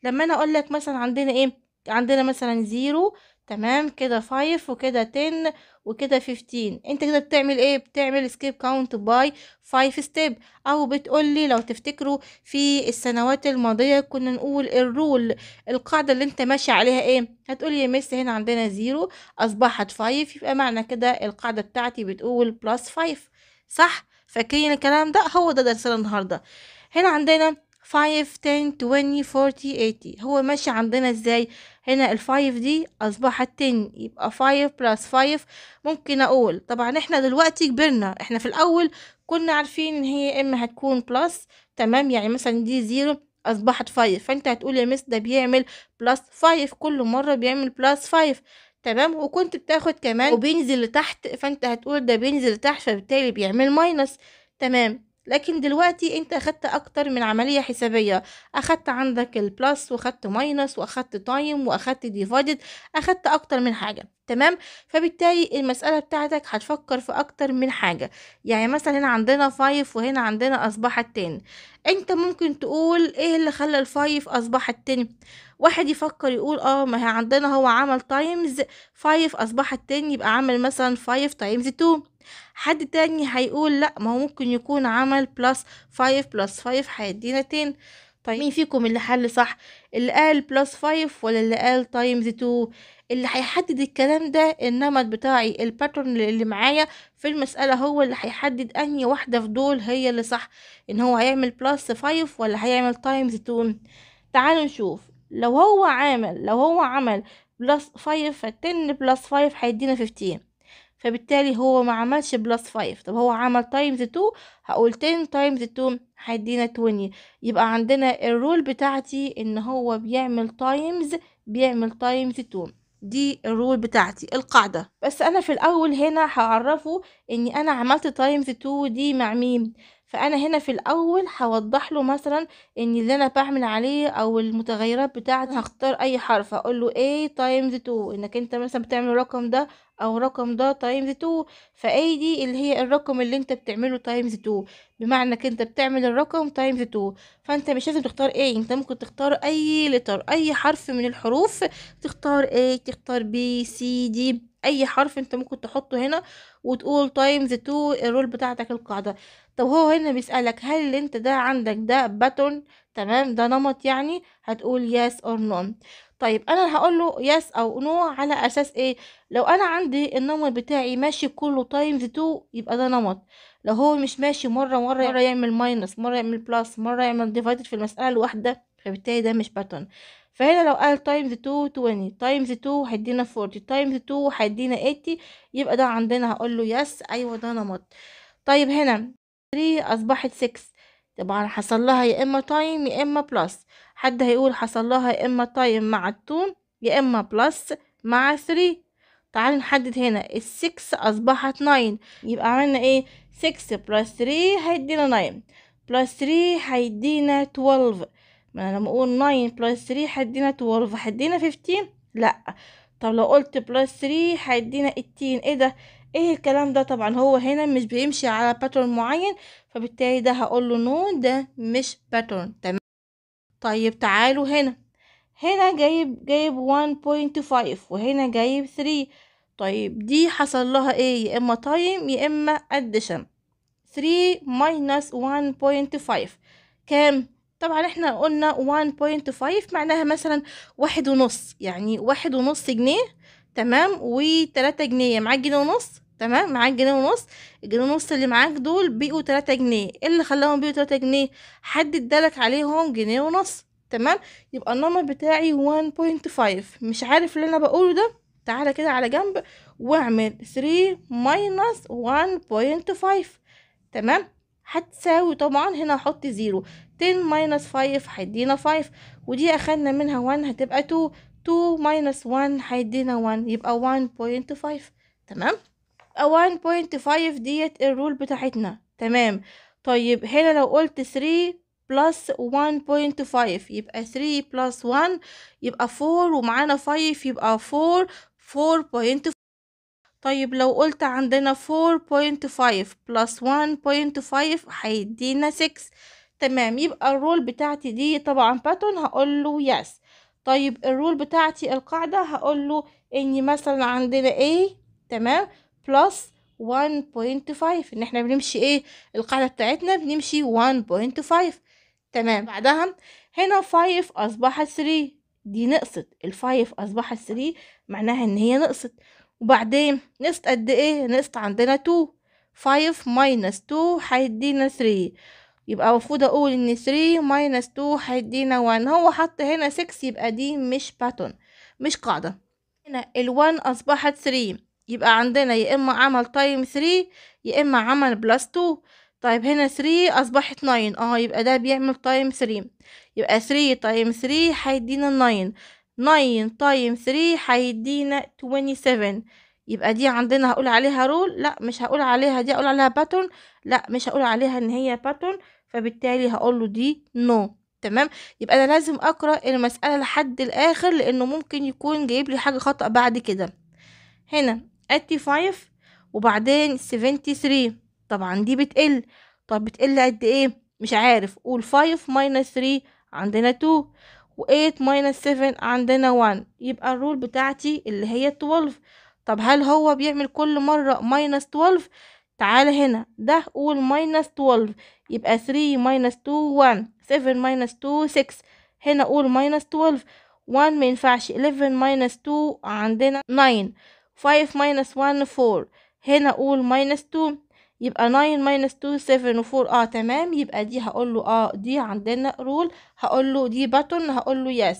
لما انا اقول لك مثلا عندنا ايه عندنا مثلا زيرو تمام كده فايف وكده تن وكده فيفتين انت كده بتعمل ايه بتعمل سكيب كاونت باي فايف ستيب او بتقولي لو تفتكروا في السنوات الماضية كنا نقول الرول القاعدة اللي انت ماشي عليها ايه هتقولي يا مس هنا عندنا زيرو اصبحت فايف يبقى معنى كده القاعدة بتاعتي بتقول بلس فايف صح فاكرين الكلام ده هو ده درسنا النهاردة هنا عندنا 5 10 20 40 80 هو ماشي عندنا ازاي هنا ال5 دي اصبحت 10 يبقى 5 بلس 5 ممكن اقول طبعا احنا دلوقتي كبرنا احنا في الاول كنا عارفين ان هي اما هتكون بلس تمام يعني مثلا دي زيرو اصبحت 5 فانت هتقول يا مس ده بيعمل بلس 5 كل مره بيعمل بلس 5 تمام وكنت بتاخد كمان وبينزل لتحت فانت هتقول ده بينزل لتحت فبالتالي بيعمل ماينس تمام لكن دلوقتي انت اخدت اكتر من عملية حسابية اخدت عندك البلس واخدت ماينس واخدت تايم واخدت ديفايدد اخدت اكتر من حاجة تمام فبالتالي المسألة بتاعتك هتفكر في أكتر من حاجة يعني مثلا هنا عندنا فايف وهنا عندنا أصبحت التن انت ممكن تقول ايه اللي خلى الفايف أصبحت التن واحد يفكر يقول اه ما هي عندنا هو عمل تايمز فايف أصبحت التن يبقى عمل مثلا فايف تايمز تو حد تاني هيقول لا ما هو ممكن يكون عمل بلس فايف بلس فايف هيدينا تن طيب مين فيكم اللي حل صح اللي قال بلس فايف ولا اللي قال تايمز تو اللي هيحدد الكلام ده النمط بتاعي الباترن اللي معايا في المسألة هو اللي هيحدد أنهي واحدة في دول هي اللي صح إن هو هيعمل بلس فايف ولا هيعمل تايمز تون تعالوا نشوف لو هو عامل لو هو عمل بلس فايف فالتن بلس فايف هيدينا فيفتين فبالتالي هو ما عملش بلس فايف طب هو عمل تايمز تو هقول تن تايمز تو هيدينا تويني يبقى عندنا الرول بتاعتي ان هو بيعمل تايمز بيعمل تايمز تو دي الرول بتاعتي القاعدة بس انا في الاول هنا هعرفه اني انا عملت تايمز 2 دي مع مين فانا هنا في الاول هوضح له مثلا ان اللي انا بعمل عليه او المتغيرات بتاعتي هختار اي حرف اقول له a times 2 انك انت مثلا بتعمل الرقم ده او الرقم ده تايمز 2 فاي دي اللي هي الرقم اللي انت بتعمله تايمز 2 بمعنى انك انت بتعمل الرقم تايمز 2 فانت مش لازم تختار ايه انت ممكن تختار اي لتر اي حرف من الحروف تختار ايه تختار بي سي دي اي حرف انت ممكن تحطه هنا وتقول تايمز 2 الرول بتاعتك القاعده طب هو هنا بيسألك هل انت ده عندك ده باتون تمام ده نمط يعني هتقول يس اور نو طيب انا هقول له يس او نو على اساس ايه لو انا عندي النمط بتاعي ماشي كله تايمز 2 يبقى ده نمط لو هو مش ماشي مره مره مره يعمل ماينس مره يعمل بلس مره يعمل ديفايدد في المساله الواحده فبالتالي ده مش باتون فهنا لو قال تايمز 2 20 تايمز 2 هيدينا 40 تايمز 2 هيدينا 80 يبقى ده عندنا هقول له يس ايوه ده نمط طيب هنا 3 أصبحت 6 طبعا حصل لها يا إما تايم يا إما بلس حد هيقول حصل لها يا إما تايم مع التون يا إما بلس مع 3 تعال نحدد هنا ال 6 أصبحت 9 يبقى عملنا إيه 6 بلس 3 هيدينا 9 بلس 3 هيدينا 12 ما أنا لما أقول 9 بلس 3 هيدينا 12 هيدينا 15 لأ طب لو قلت بلس 3 هيدينا 18 ايه ده ايه الكلام ده طبعا هو هنا مش بيمشي على باترن معين فبالتالي ده هقول له نو ده مش باترن تمام طيب تعالوا هنا هنا جايب جايب 1.5 وهنا جايب 3 طيب دي حصل لها ايه يا اما تايم يا اما اديشن 3 1.5 كام طبعا احنا قلنا 1.5 معناها مثلا واحد ونص يعني واحد ونص جنيه تمام وتلاتة جنيه معاك جنيه ونص تمام معاك جنيه ونص الجنيه ونص اللي معاك دول بقوا تلاتة جنيه ايه اللي خلاهم بقوا تلاتة جنيه حد ادالك عليهم جنيه ونص تمام يبقى النمط بتاعي 1.5 مش عارف اللي انا بقوله ده تعالى كده على جنب واعمل 3 ماينس 1.5 تمام هتساوي طبعا هنا احط زيرو 10 ماينس 5 هيدينا 5 ودي اخدنا منها 1 هتبقى 2 2 ماينس 1 هيدينا 1 يبقى 1.5 تمام 1.5 ديت الرول بتاعتنا تمام طيب هنا لو قلت 3 بلس 1.5 يبقى 3 بلس 1 يبقى 4 ومعانا 5 يبقى 4 4.5 طيب لو قلت عندنا 4.5 بلس 1.5 هيدينا 6 تمام يبقى الرول بتاعتي دي طبعا باتون هقول له يس طيب الرول بتاعتي القاعدة هقول له اني مثلا عندنا A تمام بلس 1.5 ان احنا بنمشي ايه القاعدة بتاعتنا بنمشي 1.5 تمام بعدها هنا 5 اصبحت 3 دي نقصت ال 5 اصبحت 3 معناها ان هي نقصت وبعدين نقصت قد ايه نقصت عندنا 2 5 2 هيدينا 3 يبقى المفروض اقول ان 3 2 هيدينا 1 هو حط هنا 6 يبقى دي مش باتون مش قاعدة هنا ال1 اصبحت 3 يبقى عندنا يا اما عمل تايم 3 يا اما عمل بلس 2 طيب هنا 3 اصبحت 9 اه يبقى ده بيعمل تايم 3 يبقى 3 تايم 3 هيدينا 9 9 تايم 3 هيدينا 27 يبقى دي عندنا هقول عليها رول لا مش هقول عليها دي هقول عليها باتون لا مش هقول عليها ان هي باتون فبالتالي هقول له دي نو no. تمام يبقى انا لازم اقرا المساله لحد الاخر لانه ممكن يكون جايب لي حاجه خطا بعد كده هنا 85 وبعدين 73 طبعا دي بتقل طب بتقل قد ايه مش عارف قول 5 ماينس 3 عندنا 2 و8 7 عندنا 1 يبقى الرول بتاعتي اللي هي 12 طب هل هو بيعمل كل مرة ماينس 12 تعال هنا ده قول ماينس 12 يبقى 3 ماينس 2 1 7 ماينس 2 6 هنا قول ماينس 12 1 ما ينفعش 11 ماينس 2 عندنا 9 فايف ماينس وان فور هنا أقول ماينس تو يبقى ناين ماينس تو سفن وفور اه تمام يبقى دي هقول له اه دي عندنا رول هقول له دي باتون هقول له يس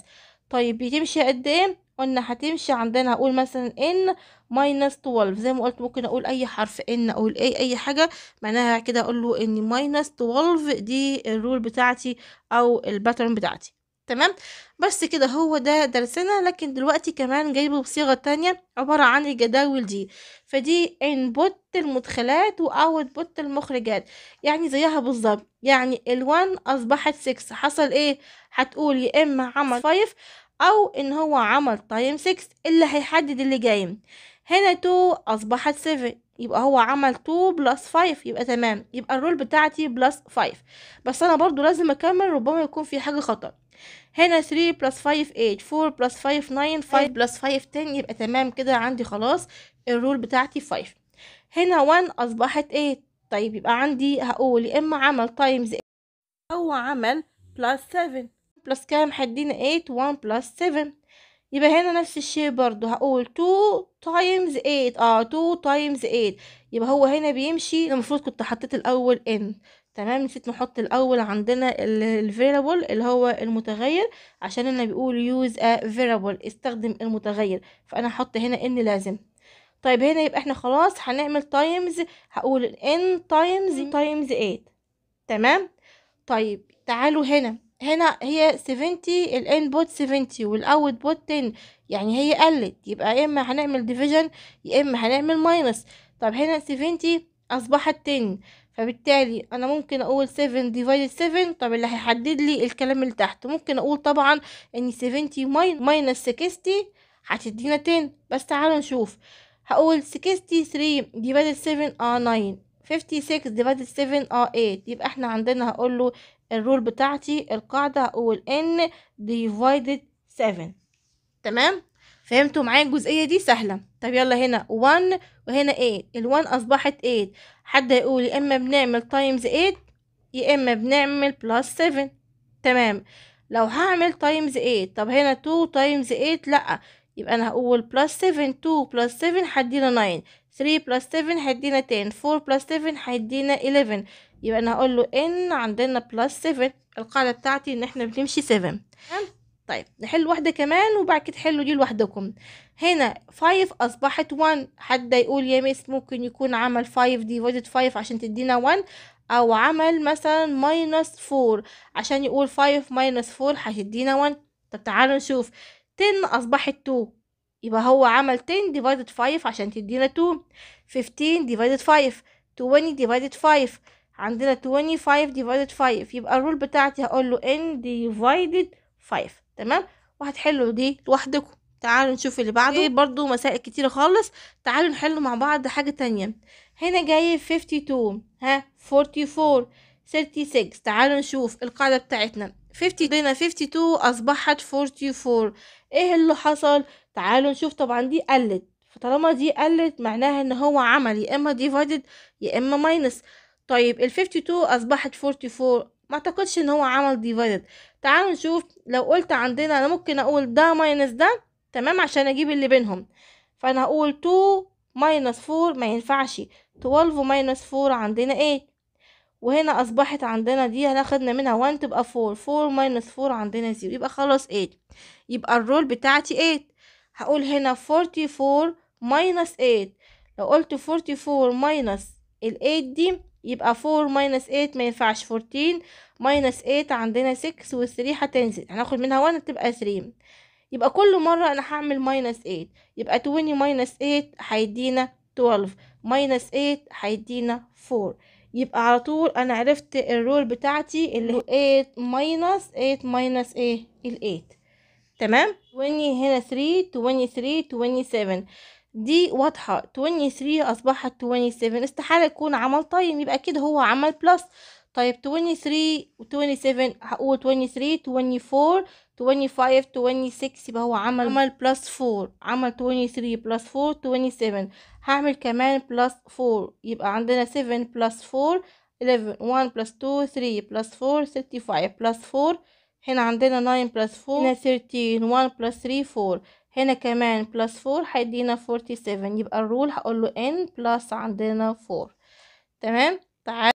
طيب بتمشي قد ايه قلنا هتمشي عندنا هقول مثلا ان ماينس 12 زي ما قلت ممكن اقول اي حرف ان اقول اي اي حاجه معناها كده اقول له ان ماينس 12 دي الرول بتاعتي او الباترن بتاعتي تمام بس كده هو ده درسنا لكن دلوقتي كمان جايبه بصيغة تانية عبارة عن الجداول دي فدي انبوت المدخلات و output المخرجات يعني زيها بالظبط يعني ال1 اصبحت 6 حصل ايه هتقول يا اما عمل 5 او ان هو عمل تايم 6 اللي هيحدد اللي جاي هنا 2 اصبحت 7 يبقى هو عمل 2 بلس 5 يبقى تمام يبقى الرول بتاعتي بلس 5 بس انا برضو لازم اكمل ربما يكون في حاجة خطأ هنا 3 بلس 5 8 4 بلس 5 9 5 بلس 5 10 يبقى تمام كده عندي خلاص الرول بتاعتي 5 هنا 1 اصبحت 8 طيب يبقى عندي هقول يا اما عمل تايمز او عمل بلس 7 بلس كام حدينا 8 1 بلس 7 يبقى هنا نفس الشيء برضو هقول 2 تايمز 8 اه 2 تايمز 8 يبقى هو هنا بيمشي المفروض كنت حطيت الاول ان تمام نسيت نحط الاول عندنا الفيرابل اللي هو المتغير عشان انا بيقول يوز ا فيرابل استخدم المتغير فانا هحط هنا ان لازم طيب هنا يبقى احنا خلاص هنعمل تايمز هقول ان تايمز تايمز 8 تمام طيب تعالوا هنا هنا هي 70 بوت 70 والاوت بوت 10 يعني هي قلت يبقى يا اما هنعمل ديفيجن يا اما هنعمل ماينس طب هنا 70 اصبحت 10 فبالتالي انا ممكن اقول 7 ديفايد 7 طب اللي هيحدد لي الكلام اللي تحت ممكن اقول طبعا ان 70 ماينس 60 هتدينا 10 بس تعالوا نشوف هقول 63 ديفايد 7 اه 9 56 ديفايد 7 اه 8 يبقى احنا عندنا هقول له الرول بتاعتي القاعدة هقول ان ديفايد 7 تمام فهمتوا معايا الجزئيه دي سهله طب يلا هنا 1 وهنا 8 ال1 اصبحت 8 حد هيقول يا اما بنعمل تايمز 8 يا اما بنعمل بلس 7 تمام لو هعمل تايمز 8 طب هنا 2 تايمز 8 لا يبقى انا هقول بلس 7 2 بلس 7 هيدينا 9 3 بلس 7 هيدينا 10 4 بلس 7 هيدينا 11 يبقى انا هقول له ان عندنا بلس 7 القاعده بتاعتي ان احنا بنمشي 7 طيب نحل واحدة كمان وبعد كده تحلوا دي لوحدكم هنا 5 أصبحت 1 حد يقول يا ميس ممكن يكون عمل 5 ديفايدد 5 عشان تدينا 1 أو عمل مثلا ماينس 4 عشان يقول 5 ماينس 4 هتدينا 1 طب تعالوا نشوف 10 أصبحت 2 يبقى هو عمل 10 ديفايدد 5 عشان تدينا 2 15 ديفايدد 5 20 ديفايدد 5 عندنا 25 ديفايدد 5 يبقى الرول بتاعتي هقول له ان ديفايدد 5 تمام وهتحلوا دي لوحدكم تعالوا نشوف اللي بعده ايه برضو مسائل كتيرة خالص تعالوا نحلوا مع بعض حاجة تانية هنا جاي 52 ها 44 36 تعالوا نشوف القاعدة بتاعتنا 50 دينا 52 أصبحت 44 ايه اللي حصل تعالوا نشوف طبعا دي قلت فطالما دي قلت معناها ان هو عمل يا اما ديفايدد يا اما ماينس طيب ال 52 أصبحت 44 ما اعتقدش ان هو عمل ديفايدد تعالوا نشوف لو قلت عندنا انا ممكن اقول ده ماينس ده تمام عشان اجيب اللي بينهم فانا هقول 2 ماينس 4 ما ينفعش 12 ماينس 4 عندنا ايه وهنا اصبحت عندنا دي هناخدنا منها 1 تبقى 4 4 ماينس 4 عندنا 0 يبقى خلاص 8 يبقى الرول بتاعتي 8 هقول هنا 44 ماينس 8 لو قلت 44 ماينس ال 8 دي يبقى 4 ماينس 8 ما ينفعش 14 ماينس 8 عندنا 6 وال3 هتنزل هناخد منها 1 تبقى 3 يبقى كل مرة انا هعمل ماينس 8 يبقى 20 ماينس 8 هيدينا 12 ماينس 8 هيدينا 4 يبقى على طول انا عرفت الرول بتاعتي اللي هو 8 ماينس 8 ماينس ايه ال 8 تمام 20 هنا 3 23 27 دي واضحة 23 أصبحت 27 استحالة يكون عمل تايم طيب، يبقى أكيد هو عمل بلس طيب 23 و 27 هقول 23 24 25 26 يبقى هو عمل عمل بلس 4 عمل 23 بلس 4 27 هعمل كمان بلس 4 يبقى عندنا 7 بلس 4 11 1 بلس 2 3 بلس 4 35 بلس 4 هنا عندنا 9 بلس 4 هنا 13 1 بلس 3 4 هنا كمان بلس 4 هيدينا 47 يبقى الرول هقول له n بلس عندنا 4 تمام تعال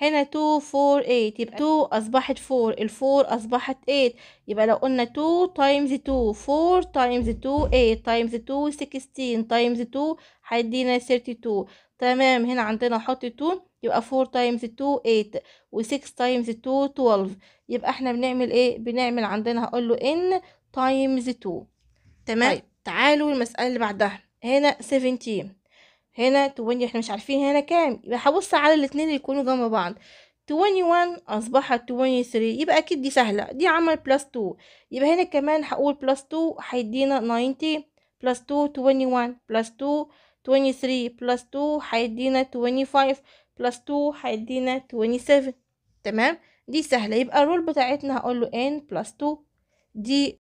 هنا 2 4 8 يبقى 2 اصبحت 4 ال 4 اصبحت 8 يبقى لو قلنا 2 تايمز 2 4 تايمز 2 8 تايمز 2 16 تايمز 2 هيدينا 32 تمام هنا عندنا حط 2 يبقى 4 تايمز 2 8 و6 تايمز 2 12 يبقى احنا بنعمل ايه بنعمل عندنا هقول له ان تايمز 2 تمام طيب. تعالوا المسألة اللي بعدها هنا 17 هنا 20 احنا مش عارفين هنا كام يبقى هبص على الاثنين اللي يكونوا جنب بعض 21 اصبحت 23 يبقى اكيد دي سهله دي عمل بلس 2 يبقى هنا كمان هقول بلس 2 هيدينا 90 بلس 2 21 بلس 2 23 بلس 2 هيدينا 25 بلس 2 هيدينا 27 تمام دي سهله يبقى الرول بتاعتنا هقول له n بلس 2 دي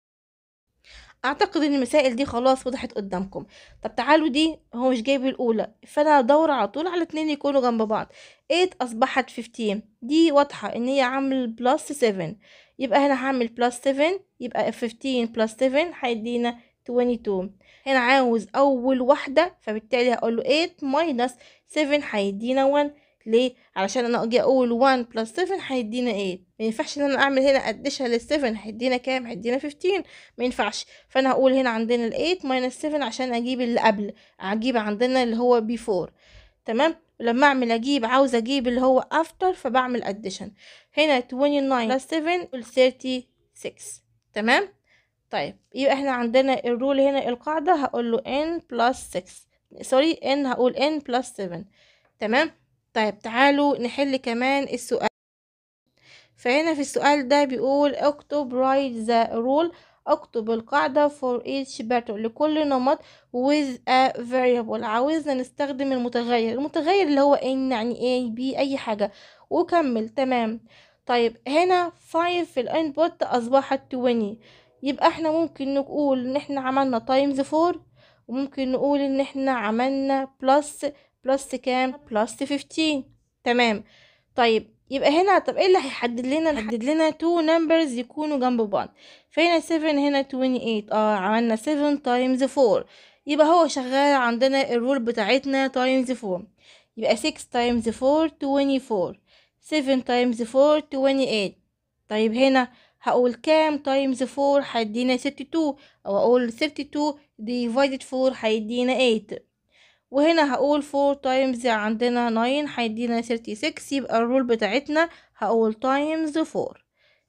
اعتقد ان المسائل دي خلاص وضحت قدامكم طب تعالوا دي هو مش جايب الاولى فانا هدور على طول على اتنين يكونوا جنب بعض 8 اصبحت 15 دي واضحه ان هي عامل بلس 7 يبقى هنا هعمل بلس 7 يبقى 15 بلس 7 هيدينا 22 هنا عاوز اول واحده فبالتالي هقول له 8 ماينس 7 هيدينا 1 ليه علشان انا اجي اقول 1 بلس 7 هيدينا 8 إيه؟ ما ينفعش ان انا اعمل هنا اديشن لل 7 هيدينا كام هيدينا 15 ما ينفعش فانا هقول هنا عندنا ال 8 ماينس 7 عشان اجيب اللي قبل اجيب عندنا اللي هو 4 تمام لما اعمل اجيب عاوز اجيب اللي هو افتر فبعمل اديشن هنا 29 بلس 7 36 تمام طيب يبقى احنا عندنا الرول هنا القاعده هقول له ان بلس 6 سوري n هقول ان بلس 7 تمام طيب تعالوا نحل كمان السؤال فهنا في السؤال ده بيقول اكتب write the rule اكتب القاعدة for each pattern لكل نمط with a variable عاوزنا نستخدم المتغير المتغير اللي هو ان يعني ايه بي اي حاجة وكمل تمام طيب هنا 5 في الانبوت اصبحت 20 يبقى احنا ممكن نقول ان احنا عملنا times 4 وممكن نقول ان احنا عملنا plus بلس كام بلس 15 تمام طيب يبقى هنا طب ايه اللي هيحدد لنا نحدد لنا تو نمبرز يكونوا جنب بعض فهنا 7 هنا 28 اه عملنا 7 تايمز 4 يبقى هو شغال عندنا الرول بتاعتنا تايمز 4 يبقى 6 تايمز 4 24 7 تايمز 4 28 طيب هنا هقول كام تايمز 4 هيدينا 62 او اقول 32 ديفايدد 4 هيدينا 8 وهنا هقول 4 times عندنا 9 هيدينا 36 يبقى الرول بتاعتنا هقول times 4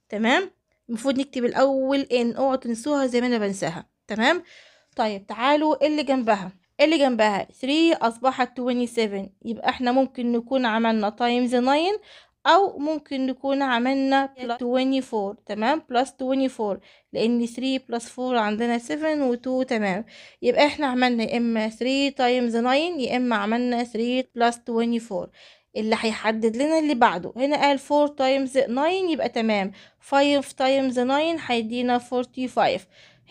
تمام المفروض نكتب الاول ان اوعوا تنسوها زي ما انا بنساها تمام طيب تعالوا اللي جنبها اللي جنبها 3 اصبحت 27 يبقى احنا ممكن نكون عملنا تايمز 9 أو ممكن نكون عملنا بلس 24 تمام بلس 24 لأن 3 بلس 4 عندنا 7 و 2 تمام يبقى احنا عملنا يا إما 3 تايمز 9 يا إما عملنا 3 بلس 24 اللي هيحدد لنا اللي بعده هنا قال 4 تايمز 9 يبقى تمام 5 تايمز 9 هيدينا 45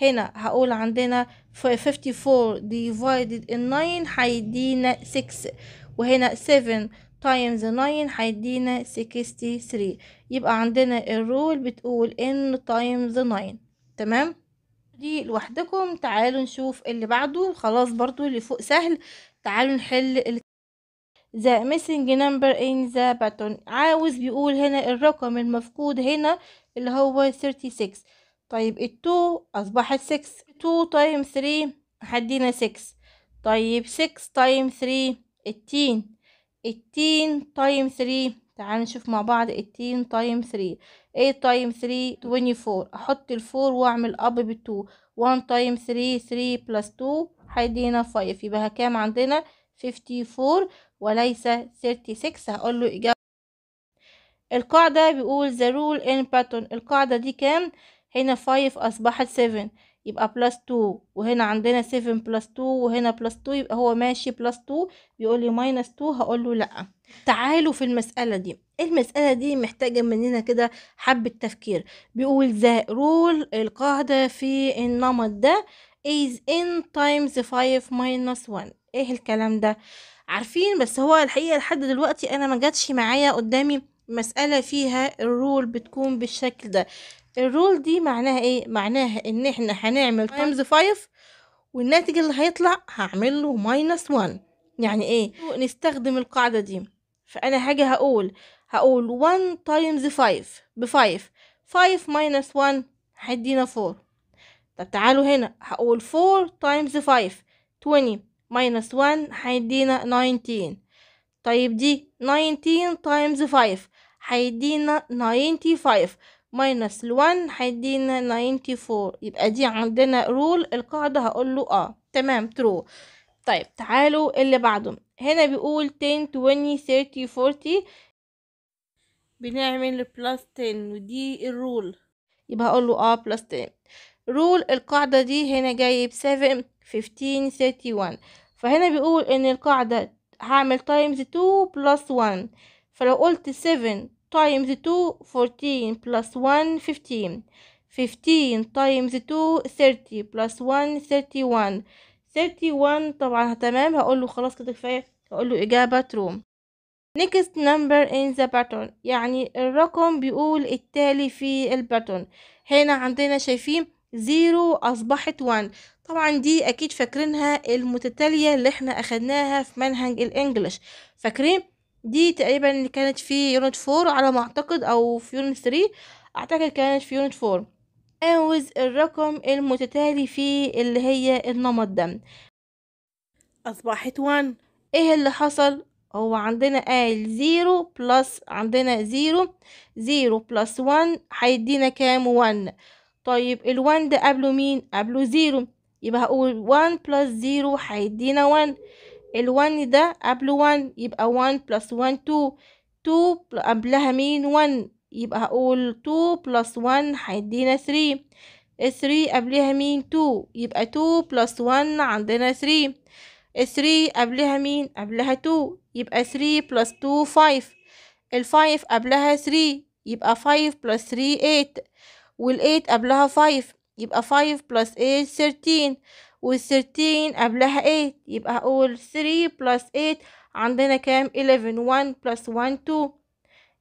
هنا هقول عندنا 54 ديفايدد in 9 هيدينا 6 وهنا 7 تايمز 9 هيدينا 63 يبقى عندنا الرول بتقول ان تايمز 9 تمام دي لوحدكم تعالوا نشوف اللي بعده خلاص برضو اللي فوق سهل تعالوا نحل ال the missing number in the button عاوز بيقول هنا الرقم المفقود هنا اللي هو 36 طيب ال2 اصبحت 6 2 تايم 3 هدينا 6 طيب 6 تايم 3 18 اتين تايم ثري تعال نشوف مع بعض اتين تايم ثري اي تايم ثري تويني فور احط الفور واعمل اب بالتو وان تايم ثري ثري بلس تو هيدينا فايف يبقى كام عندنا فيفتي فور وليس ثيرتي سكس هقول له اجابه القاعده بيقول ذا رول ان باتون القاعده دي كام هنا فايف اصبحت سيفن يبقى بلس تو وهنا عندنا سيفن بلس تو وهنا بلس تو يبقى هو ماشي بلس تو بيقول لي ماينس تو هقول له لا تعالوا في المسألة دي المسألة دي محتاجة مننا كده حبة تفكير بيقول ذا رول القاعدة في النمط ده is n times 5 minus 1 ايه الكلام ده عارفين بس هو الحقيقة لحد دلوقتي انا ما جاتش معايا قدامي مسألة فيها الرول بتكون بالشكل ده الرول دي معناها ايه معناها ان احنا هنعمل تايمز 5 والناتج اللي هيطلع هعمل له ماينس 1 يعني ايه نستخدم القاعدة دي فانا هاجي هقول هقول 1 تايمز 5 ب 5 5 ماينس 1 هيدينا 4 طب تعالوا هنا هقول 4 تايمز 5 20 ماينس 1 هيدينا 19 طيب دي 19 تايمز 5 هيدينا 95 ماينس الوان هيدينا ناينتي فور يبقى دي عندنا رول القاعدة هقول له اه تمام ترو طيب تعالوا اللي بعده هنا بيقول تين توني ثيرتي فورتي بنعمل بلس تين ودي الرول يبقى هقول له اه بلس تين رول القاعدة دي هنا جايب سفن فيفتين ثيرتي وان فهنا بيقول ان القاعدة هعمل تايمز تو بلس وان فلو قلت سفن times 2 14 plus 1 15 15 times 2 30 plus 1 31 31 طبعا تمام هقول له خلاص كده كفايه هقول له اجابه true next number in the pattern يعني الرقم بيقول التالي في الباترن هنا عندنا شايفين 0 اصبحت 1 طبعا دي اكيد فاكرينها المتتاليه اللي احنا اخدناها في منهج الانجليش فاكرين دي تقريبا اللي كانت في يونت فور على ما اعتقد او في يونت ثري اعتقد كانت في يونت فور عاوز الرقم المتتالي في اللي هي النمط ده اصبحت وان ايه اللي حصل هو عندنا قال زيرو بلس عندنا زيرو زيرو بلس وان هيدينا كام وان طيب الوان ده قبله مين قبله زيرو يبقى هقول وان بلس زيرو هيدينا وان ال1 ده قبل 1 يبقى 1 بلس 1 2 2 قبلها مين 1 يبقى هقول 2 بلس 1 هيدينا 3 3 قبلها مين 2 يبقى 2 بلس 1 عندنا 3 3 قبلها مين قبلها 2 يبقى 3 بلس 2 5 ال5 قبلها 3 يبقى 5 بلس 3 8 وال8 قبلها 5 يبقى 5 بلس 8 13 والثيرتين قبلها ايه يبقى هقول ثري بلس ايت عندنا كام إلفن وان بلس وان تو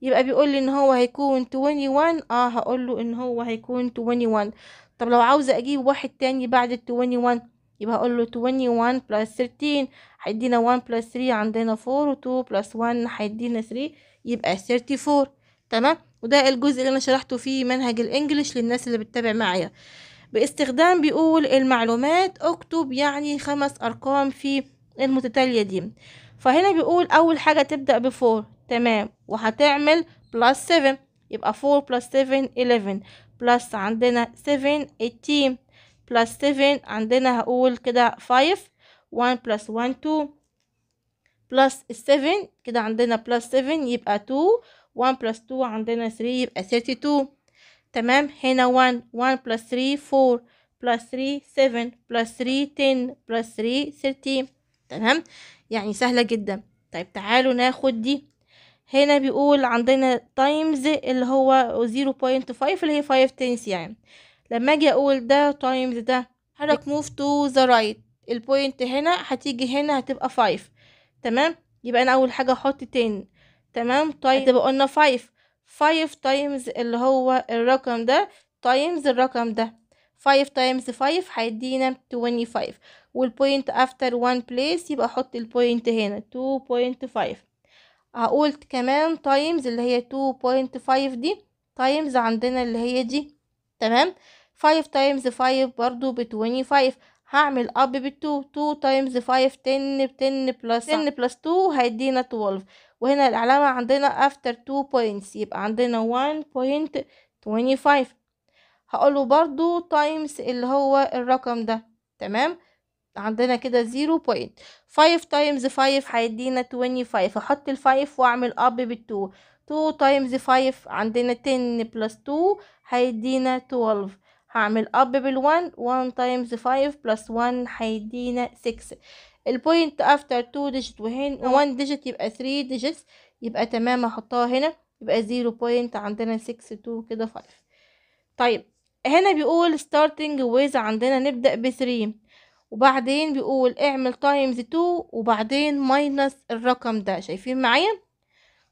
يبقى بيقول لي ان هو هيكون تواني وان اه هقول له ان هو هيكون تواني وان طب لو عاوزة اجيب واحد تاني بعد التواني وان يبقى هقول له تواني وان بلس ثيرتين هيدينا وان بلس ثري عندنا فور وتو بلس وان هيدينا ثري يبقى ثيرتي فور تمام وده الجزء اللي انا شرحته فيه منهج الانجليش للناس اللي بتتابع معايا باستخدام بيقول المعلومات اكتب يعني خمس ارقام في المتتالية دي فهنا بيقول اول حاجة تبدأ بفور تمام وهتعمل بلس 7 يبقى 4 بلس 7 11 بلس عندنا 7 18 بلس 7 عندنا هقول كده 5 1 بلس 1 2 بلس 7 كده عندنا بلس 7 يبقى 2 1 بلس 2 عندنا 3 يبقى 32 تمام هنا 1 1 plus 3 4 plus 3 7 plus 3 10 plus 3 13 تمام يعني سهلة جدا طيب تعالوا ناخد دي هنا بيقول عندنا تايمز اللي هو 0.5 اللي هي 5 تنس يعني لما اجي اقول ده تايمز ده حرك موف تو ذا رايت البوينت هنا هتيجي هنا هتبقى 5 تمام يبقى انا اول حاجه احط 10 تمام طيب هتبقى قلنا 5 5 تايمز اللي هو الرقم ده تايمز الرقم ده 5 تايمز 5 هيدينا 25 والبوينت افتر 1 بليس يبقى احط البوينت هنا 2.5 هقول كمان تايمز اللي هي 2.5 دي تايمز عندنا اللي هي دي تمام 5 تايمز 5 برضو ب 25 هعمل اب بالتو 2 تايمز 5 ب بلس 10 بلس 2 هيدينا 12 وهنا العلامة عندنا after two points يبقى عندنا one point twenty five هقوله برضو times اللي هو الرقم ده تمام عندنا كده point five times five هيدينا five هحط five واعمل up بالتو two times five عندنا ten plus two هيدينا twelve هعمل up بال one 1 times five plus one هيدينا six البوينت افتر 2 ديجيت وهين 1 آه. ديجيت يبقى 3 ديجيتس يبقى تمام احطها هنا يبقى 0 بوينت عندنا 6 2 كده 5 طيب هنا بيقول starting with عندنا نبدأ ب 3 وبعدين بيقول اعمل تايمز 2 وبعدين ماينس الرقم ده شايفين معايا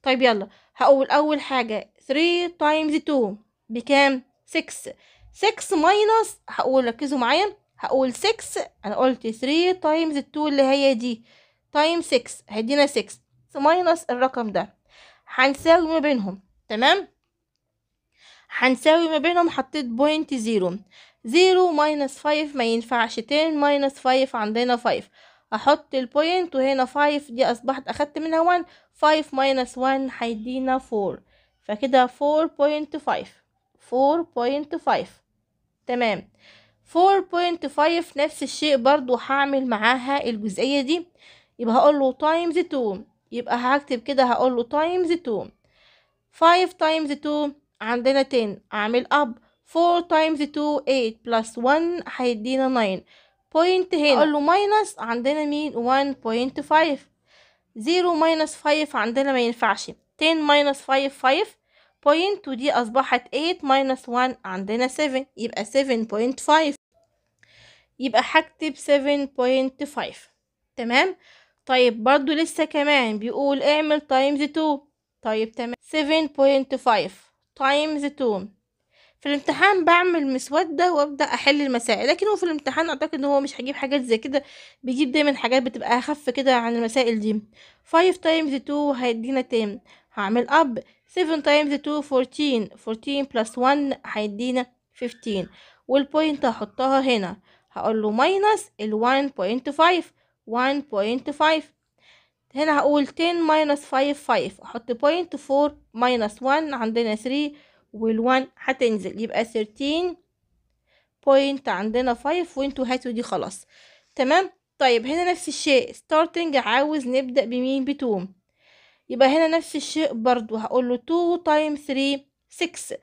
طيب يلا هقول اول حاجة 3 تايمز 2 بكام 6 6 ماينس هقول ركزوا معايا هقول 6 انا قلت 3 تايمز 2 اللي هي دي تايم 6 هيدينا 6 ماينس الرقم ده هنساوي ما بينهم تمام هنساوي ما بينهم حطيت بوينت زيرو زيرو ماينس فايف ما ينفعش تين ماينس فايف عندنا فايف احط البوينت وهنا فايف دي اصبحت اخدت منها وان فايف ماينس وان هيدينا فور فكده فور بوينت فايف فور بوينت فايف تمام 4.5 نفس الشيء برضو هعمل معاها الجزئية دي يبقى هقول له times 2 يبقى هكتب كده هقول له times 2 5 times 2 عندنا 10 اعمل up 4 times 2 8 plus 1 هيدينا 9 point هنا هقول له minus عندنا مين 1.5 0 minus 5 عندنا ما ينفعش 10 minus 5 5 بوينت ودي أصبحت 8 minus 1 عندنا 7 يبقى 7.5 يبقى هكتب 7.5 تمام طيب برضو لسه كمان بيقول اعمل تايمز 2 طيب تمام 7.5 تايمز 2 في الامتحان بعمل ده وابدأ احل المسائل لكن هو في الامتحان اعتقد ان هو مش هجيب حاجات زي كده بيجيب دايما حاجات بتبقى اخف كده عن المسائل دي 5 تايمز 2 هيدينا 10 هعمل اب 7 تايمز 2 14 14 بلس 1 هيدينا 15 والبوينت هحطها هنا هقول له ماينس ال 1.5 1.5 هنا هقول 10 minus 5 5 احط بوينت 4 minus 1 عندنا 3 وال1 هتنزل يبقى 13 بوينت عندنا 5 وانتوا هاتوا دي خلاص تمام طيب هنا نفس الشيء starting عاوز نبدأ بمين بتوم يبقى هنا نفس الشيء برضو هقول له 2 تايم 3 6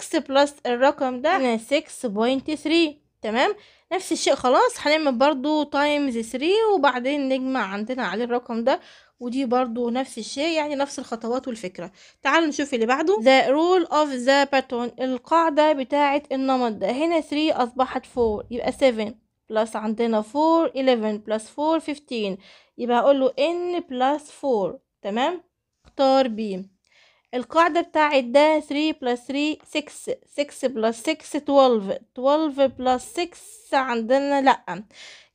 6 بلس الرقم ده هنا 6.3 تمام نفس الشيء خلاص هنعمل برضو تايمز 3 وبعدين نجمع عندنا عليه الرقم ده ودي برضو نفس الشيء يعني نفس الخطوات والفكرة تعالوا نشوف اللي بعده the rule of the pattern القاعدة بتاعة النمط ده هنا 3 أصبحت 4 يبقى 7 بلس عندنا 4 11 بلس 4 15 يبقى هقول له n بلس 4 تمام اختار ب القاعدة بتاعت ده 3 3 6 6 6 12 12 6 عندنا لأ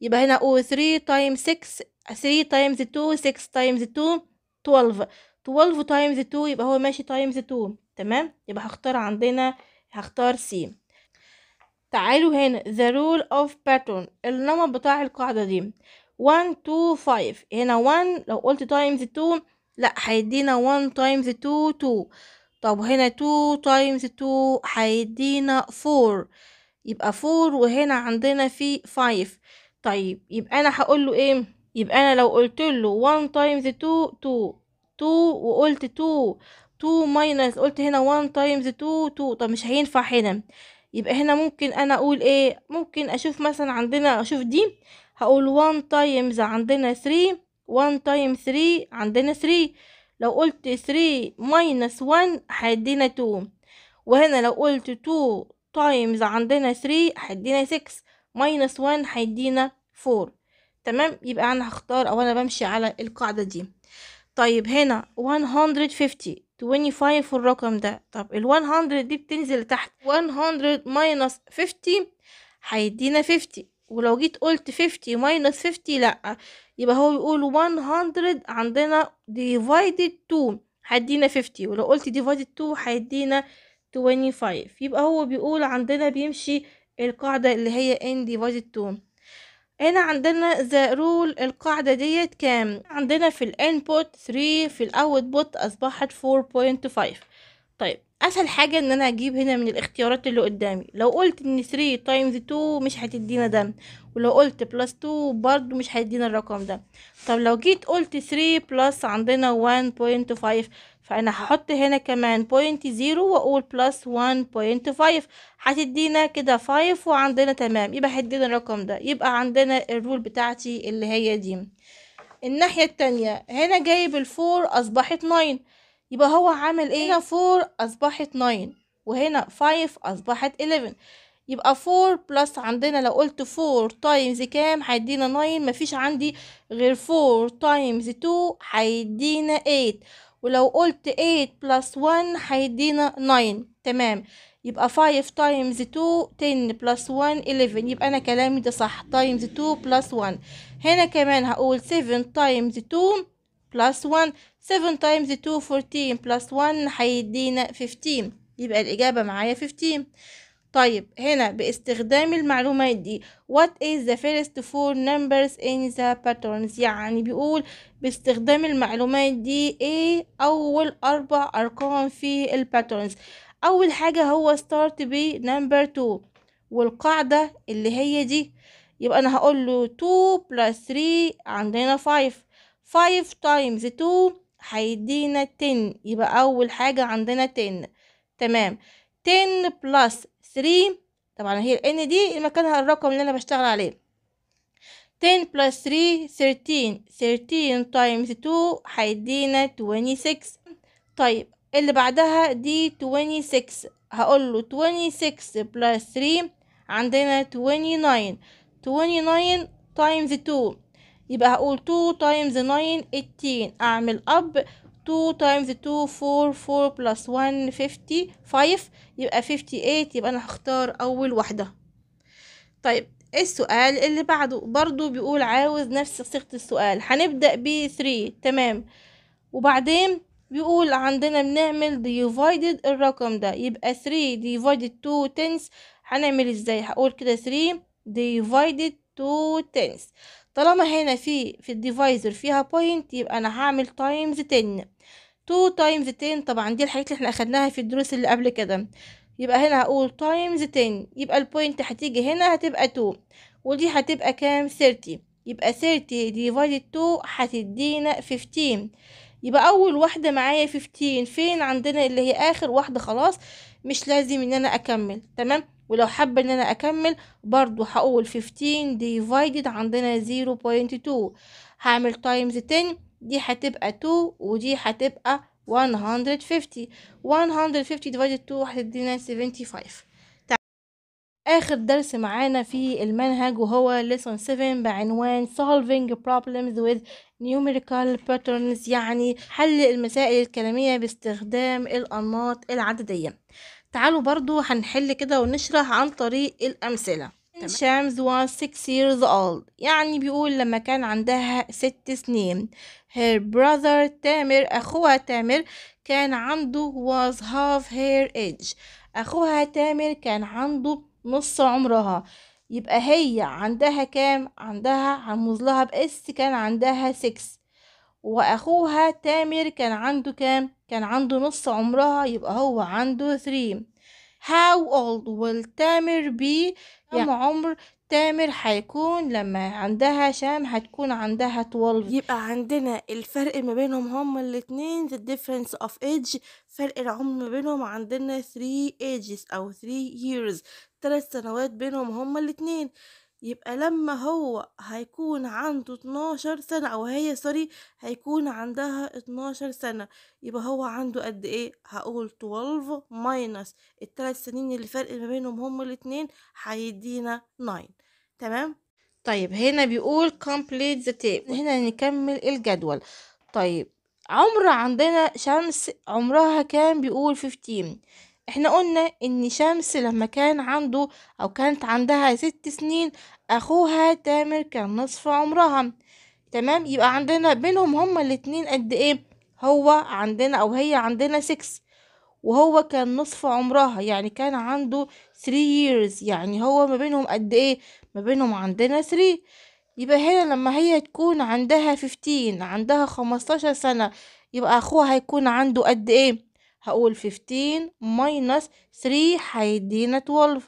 يبقى هنا او 3 تايم 6 3 times 2 6 times 2 12 12 times 2 يبقى هو ماشي تايمز 2 تمام يبقى هختار عندنا هختار سي تعالوا هنا the rule of pattern النمط بتاع القاعدة دي 1 2 5 هنا 1 لو قلت تايمز 2 لا هيدينا 1 تايمز 2 2 طب هنا 2 تايمز 2 هيدينا 4 يبقى 4 وهنا عندنا في 5 طيب يبقى انا هقول له ايه يبقى انا لو قلت له 1 تايمز 2 2 2 وقلت 2 2 ماينس قلت هنا 1 تايمز 2 2 طب مش هينفع هنا يبقى هنا ممكن انا اقول ايه ممكن اشوف مثلا عندنا اشوف دي هقول 1 تايمز عندنا 3 1 تايم 3 عندنا 3 لو قلت 3 ماينس 1 هيدينا 2 وهنا لو قلت 2 تايمز عندنا 3 هيدينا 6 ماينس 1 هيدينا 4 تمام يبقى انا هختار او انا بمشي على القاعدة دي طيب هنا 150 25 في الرقم ده طب ال 100 دي بتنزل تحت 100 ماينس 50 هيدينا 50 ولو جيت قلت 50 ماينس 50 لا يبقى هو بيقول 100 عندنا divided 2 هيدينا 50 ولو قلت divided 2 هيدينا 25 يبقى هو بيقول عندنا بيمشي القاعدة اللي هي n divided 2 هنا عندنا the rule القاعدة ديت كام عندنا في ال input 3 في ال output اصبحت 4.5 طيب اسهل حاجة ان انا اجيب هنا من الاختيارات اللي قدامي لو قلت ان 3 تايمز 2 مش هتدينا ده ولو قلت بلس 2 برضو مش هيدينا الرقم ده طب لو جيت قلت 3 بلس عندنا 1.5 فانا هحط هنا كمان بوينت 0 واقول بلس 1.5 هتدينا كده 5 وعندنا تمام يبقى هيدينا الرقم ده يبقى عندنا الرول بتاعتي اللي هي دي الناحية التانية هنا جايب الفور اصبحت 9 يبقى هو عامل ايه هنا 4 اصبحت 9 وهنا 5 اصبحت 11 يبقى 4 بلس عندنا لو قلت 4 تايمز كام هيدينا 9 مفيش عندي غير 4 تايمز 2 هيدينا 8 ولو قلت 8 بلس 1 هيدينا 9 تمام يبقى 5 تايمز 2 10 بلس 1 11 يبقى انا كلامي ده صح تايمز 2 بلس 1 هنا كمان هقول 7 تايمز 2 بلس 1 7 تايمز 2 14 بلس 1 هيدينا 15 يبقى الإجابة معايا 15 طيب هنا باستخدام المعلومات دي what is the first four numbers in the patterns يعني بيقول باستخدام المعلومات دي ايه اول اربع ارقام في الباترنز اول حاجة هو start ب number 2 والقاعدة اللي هي دي يبقى انا هقول له 2 plus 3 عندنا 5 5 times 2 هيدينا 10 يبقى أول حاجة عندنا 10 تمام 10 بلس ثري طبعا هي ال ان دي مكانها الرقم اللي أنا بشتغل عليه 10 بلس ثري 13 13 تايمز تو هيدينا 26 طيب اللي بعدها دي 26 هقول له 26 بلس ثري عندنا 29 29 تايمز 2 يبقى هقول 2 times 9 18 اعمل اب 2 times 2 4 4 plus 1 55 يبقى 58 يبقى انا هختار اول واحده طيب إيه السؤال اللي بعده برضو بيقول عاوز نفس صيغه السؤال هنبدا ب 3 تمام وبعدين بيقول عندنا بنعمل divided الرقم ده يبقى 3 divided 2 tens هنعمل ازاي هقول كده 3 divided 2 tens طالما هنا في في الديفايزر فيها بوينت يبقى انا هعمل تايمز 10 2 تايمز 10 طبعا دي الحاجات اللي احنا اخدناها في الدروس اللي قبل كده يبقى هنا هقول تايمز 10 يبقى البوينت هتيجي هنا هتبقى 2 ودي هتبقى كام 30 يبقى 30 ديفايدد 2 هتدينا 15 يبقى اول واحدة معايا 15 فين عندنا اللي هي اخر واحدة خلاص مش لازم ان انا اكمل تمام ولو حابة ان انا اكمل برضو هقول 15 divided عندنا 0.2 هعمل تايمز 10 دي هتبقى 2 ودي هتبقى 150 150 divided 2 هتدينا 75 اخر درس معانا في المنهج وهو lesson 7 بعنوان solving problems with numerical patterns يعني حل المسائل الكلامية باستخدام الانماط العددية تعالوا برضو هنحل كده ونشرح عن طريق الأمثلة شامز was six years old يعني بيقول لما كان عندها ست سنين her brother تامر أخوها تامر كان عنده was half her age أخوها تامر كان عنده نص عمرها يبقى هي عندها كام عندها هنموز لها بإس كان عندها 6 وأخوها تامر كان عنده كام كان عنده نص عمرها يبقى هو عنده 3 how old will تامر be كم عمر تامر هيكون لما عندها شام هتكون عندها 12 يبقى عندنا الفرق ما بينهم هما الاثنين the difference of age فرق العمر ما بينهم عندنا 3 ages او 3 years ثلاث سنوات بينهم هما الاثنين يبقى لما هو هيكون عنده 12 سنة أو هي سوري هيكون عندها 12 سنة يبقى هو عنده قد إيه هقول 12 ماينس الثلاث سنين اللي فرق ما بينهم هم الاثنين هيدينا 9 تمام طيب هنا بيقول complete the table هنا نكمل الجدول طيب عمر عندنا شمس عمرها كان بيقول 15 احنا قلنا ان شمس لما كان عنده او كانت عندها ست سنين اخوها تامر كان نصف عمرها تمام يبقى عندنا بينهم هما الاتنين قد ايه هو عندنا او هي عندنا سكس وهو كان نصف عمرها يعني كان عنده 3 years يعني هو ما بينهم قد ايه ما بينهم عندنا 3 يبقى هنا لما هي تكون عندها 15 عندها 15 سنة يبقى اخوها هيكون عنده قد ايه هقول 15 ماينس 3 هيدينا 12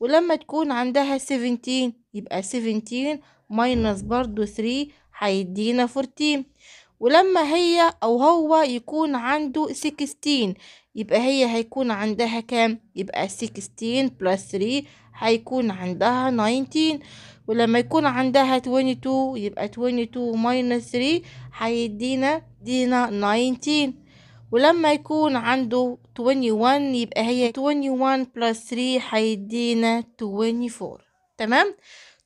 ولما تكون عندها 17 يبقى 17 ماينس برضو 3 هيدينا 14 ولما هي او هو يكون عنده 16 يبقى هي هيكون عندها كام يبقى 16 بلس 3 هيكون عندها 19 ولما يكون عندها 22 يبقى 22 ماينس 3 هيدينا دينا 19 ولما يكون عنده 21 يبقى هي 21 بلس 3 هيدينا 24 تمام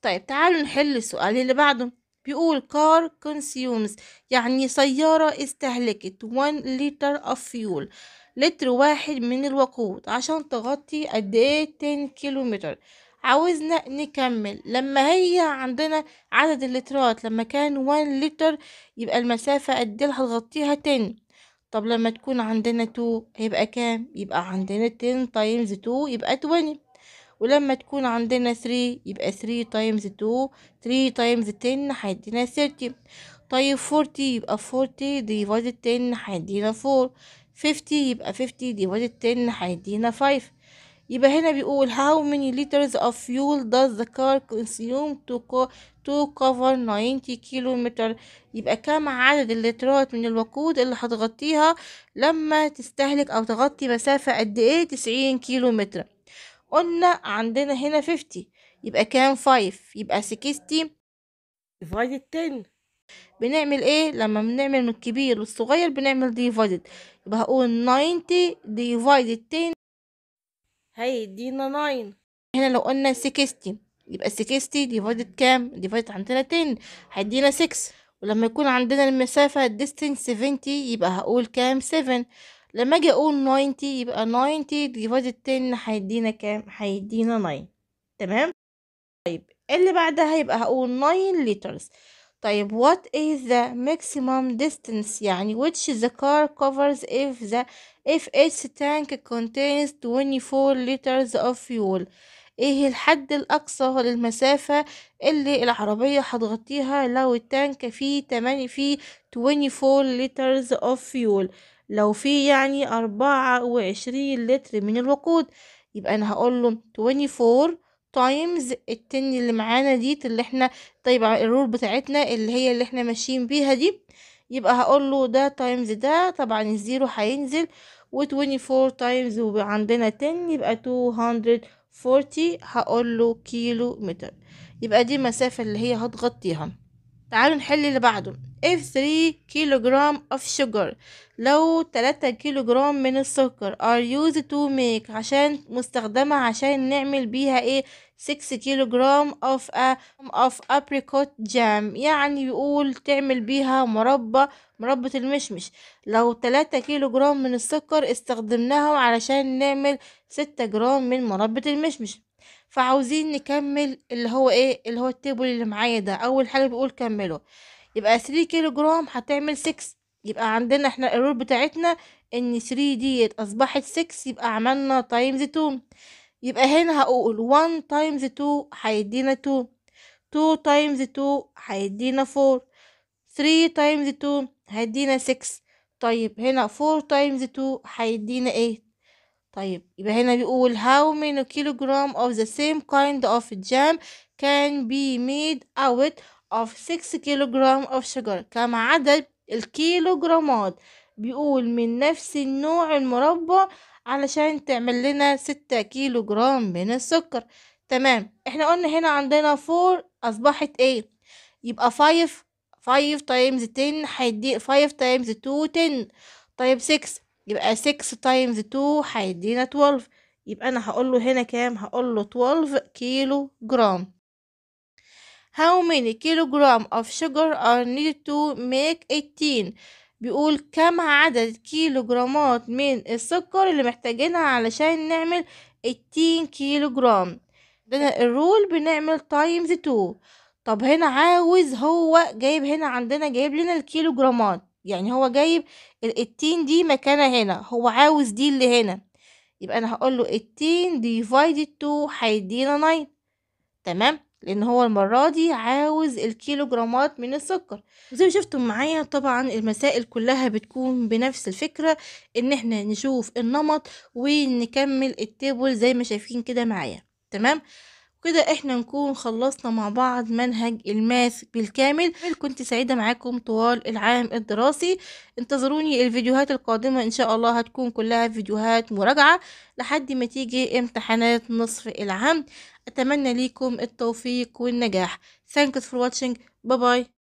طيب تعالوا نحل السؤال اللي بعده بيقول car consumes يعني سيارة استهلكت 1 لتر of fuel لتر واحد من الوقود عشان تغطي قد ايه 10 كيلومتر عاوزنا نكمل لما هي عندنا عدد اللترات لما كان 1 لتر يبقى المسافة قد ايه هتغطيها 10 طب لما تكون عندنا 2 هيبقى كام يبقى عندنا 10 تايمز 2 يبقى 20 ولما تكون عندنا 3 يبقى 3 تايمز 2 3 تايمز 10 هيدينا 30 طيب 40 يبقى 40 ديفايدد 10 هيدينا 4 50 يبقى 50 ديفايدد 10 هيدينا 5 يبقى هنا بيقول how many liters of fuel does the car consume to, to cover 90 كيلو متر يبقى كم عدد اللترات من الوقود اللي هتغطيها لما تستهلك او تغطي مسافة قد ايه 90 كيلو متر قلنا عندنا هنا 50 يبقى كام 5 يبقى 60 divided 10 بنعمل ايه لما بنعمل من الكبير للصغير بنعمل divided يبقى هقول 90 divided 10 هيدينا 9 هنا لو قلنا 60 يبقى 60 ديفايدد كام ديفايدد عندنا 10 هيدينا 6 ولما يكون عندنا المسافة distance 70 يبقى هقول كام 7 لما اجي اقول 90 يبقى 90 ديفايدد 10 هيدينا كام هيدينا 9 تمام طيب اللي بعدها يبقى هقول 9 liters طيب what is the maximum distance يعني which the car covers if the if its tank contains 24 liters of fuel ايه الحد الاقصى للمسافة اللي العربية هتغطيها لو التانك فيه تمانية فيه 24 liters of fuel لو فيه يعني أربعة وعشرين لتر من الوقود يبقى انا هقول له 24 تايمز التن اللي معانا دي اللي احنا طيب الرول بتاعتنا اللي هي اللي احنا ماشيين بيها دي يبقى هقول له ده تايمز ده طبعا الزيرو هينزل و 24 تايمز وعندنا 10 يبقى 200 فورتي هقول له كيلو متر يبقى دي المسافة اللي هي هتغطيها تعالوا نحل اللي بعده if 3 كيلو جرام of sugar لو تلاتة كيلو جرام من السكر are used to make عشان مستخدمة عشان نعمل بيها ايه 6 كيلو جرام of a of apricot jam يعني يقول تعمل بيها مربى مربى المشمش لو تلاتة كيلو جرام من السكر استخدمناهم علشان نعمل ستة جرام من مربى المشمش فعاوزين نكمل اللي هو ايه اللي هو التيبل اللي معايا ده اول حاجة بيقول كمله يبقى 3 كيلو جرام هتعمل 6 يبقى عندنا احنا الايرور بتاعتنا ان 3 ديت اصبحت 6 يبقى عملنا تايمز 2 يبقى هنا هقول 1 تايمز 2 هيدينا 2 2 تايمز 2 هيدينا 4 3 تايمز 2 هيدينا 6 طيب هنا 4 تايمز 2 هيدينا 8 طيب يبقى هنا بيقول how many kilogram of the same kind of jam can be made out of 6 kilogram of sugar كم عدد الكيلوجرامات بيقول من نفس النوع المربع علشان تعمل لنا ستة كيلو جرام من السكر تمام احنا قلنا هنا عندنا فور اصبحت ايه يبقى فايف فايف تايمز تين هيدي فايف تايمز تو تن طيب سكس يبقى سكس تايمز تو هيدينا 12 يبقى انا هقول له هنا كام هقول له 12 كيلو جرام how many kilogram of sugar are needed to make a teen بيقول كم عدد كيلوغرامات من السكر اللي محتاجينها علشان نعمل التين كيلوغرام ده الرول بنعمل تايمز تو طب هنا عاوز هو جايب هنا عندنا جايب لنا الكيلوغرامات يعني هو جايب الاتين دي مكانها هنا هو عاوز دي اللي هنا يبقى انا هقول له التين ديفايدد تو هيدينا ناين تمام لان هو المره دي عاوز الكيلو جرامات من السكر زي ما شفتم معايا طبعا المسائل كلها بتكون بنفس الفكره ان احنا نشوف النمط ونكمل التيبل زي ما شايفين كده معايا تمام كده احنا نكون خلصنا مع بعض منهج الماث بالكامل كنت سعيدة معاكم طوال العام الدراسي انتظروني الفيديوهات القادمة ان شاء الله هتكون كلها فيديوهات مراجعة لحد ما تيجي امتحانات نصف العام أتمنى ليكم التوفيق والنجاح thanks for watching باي باي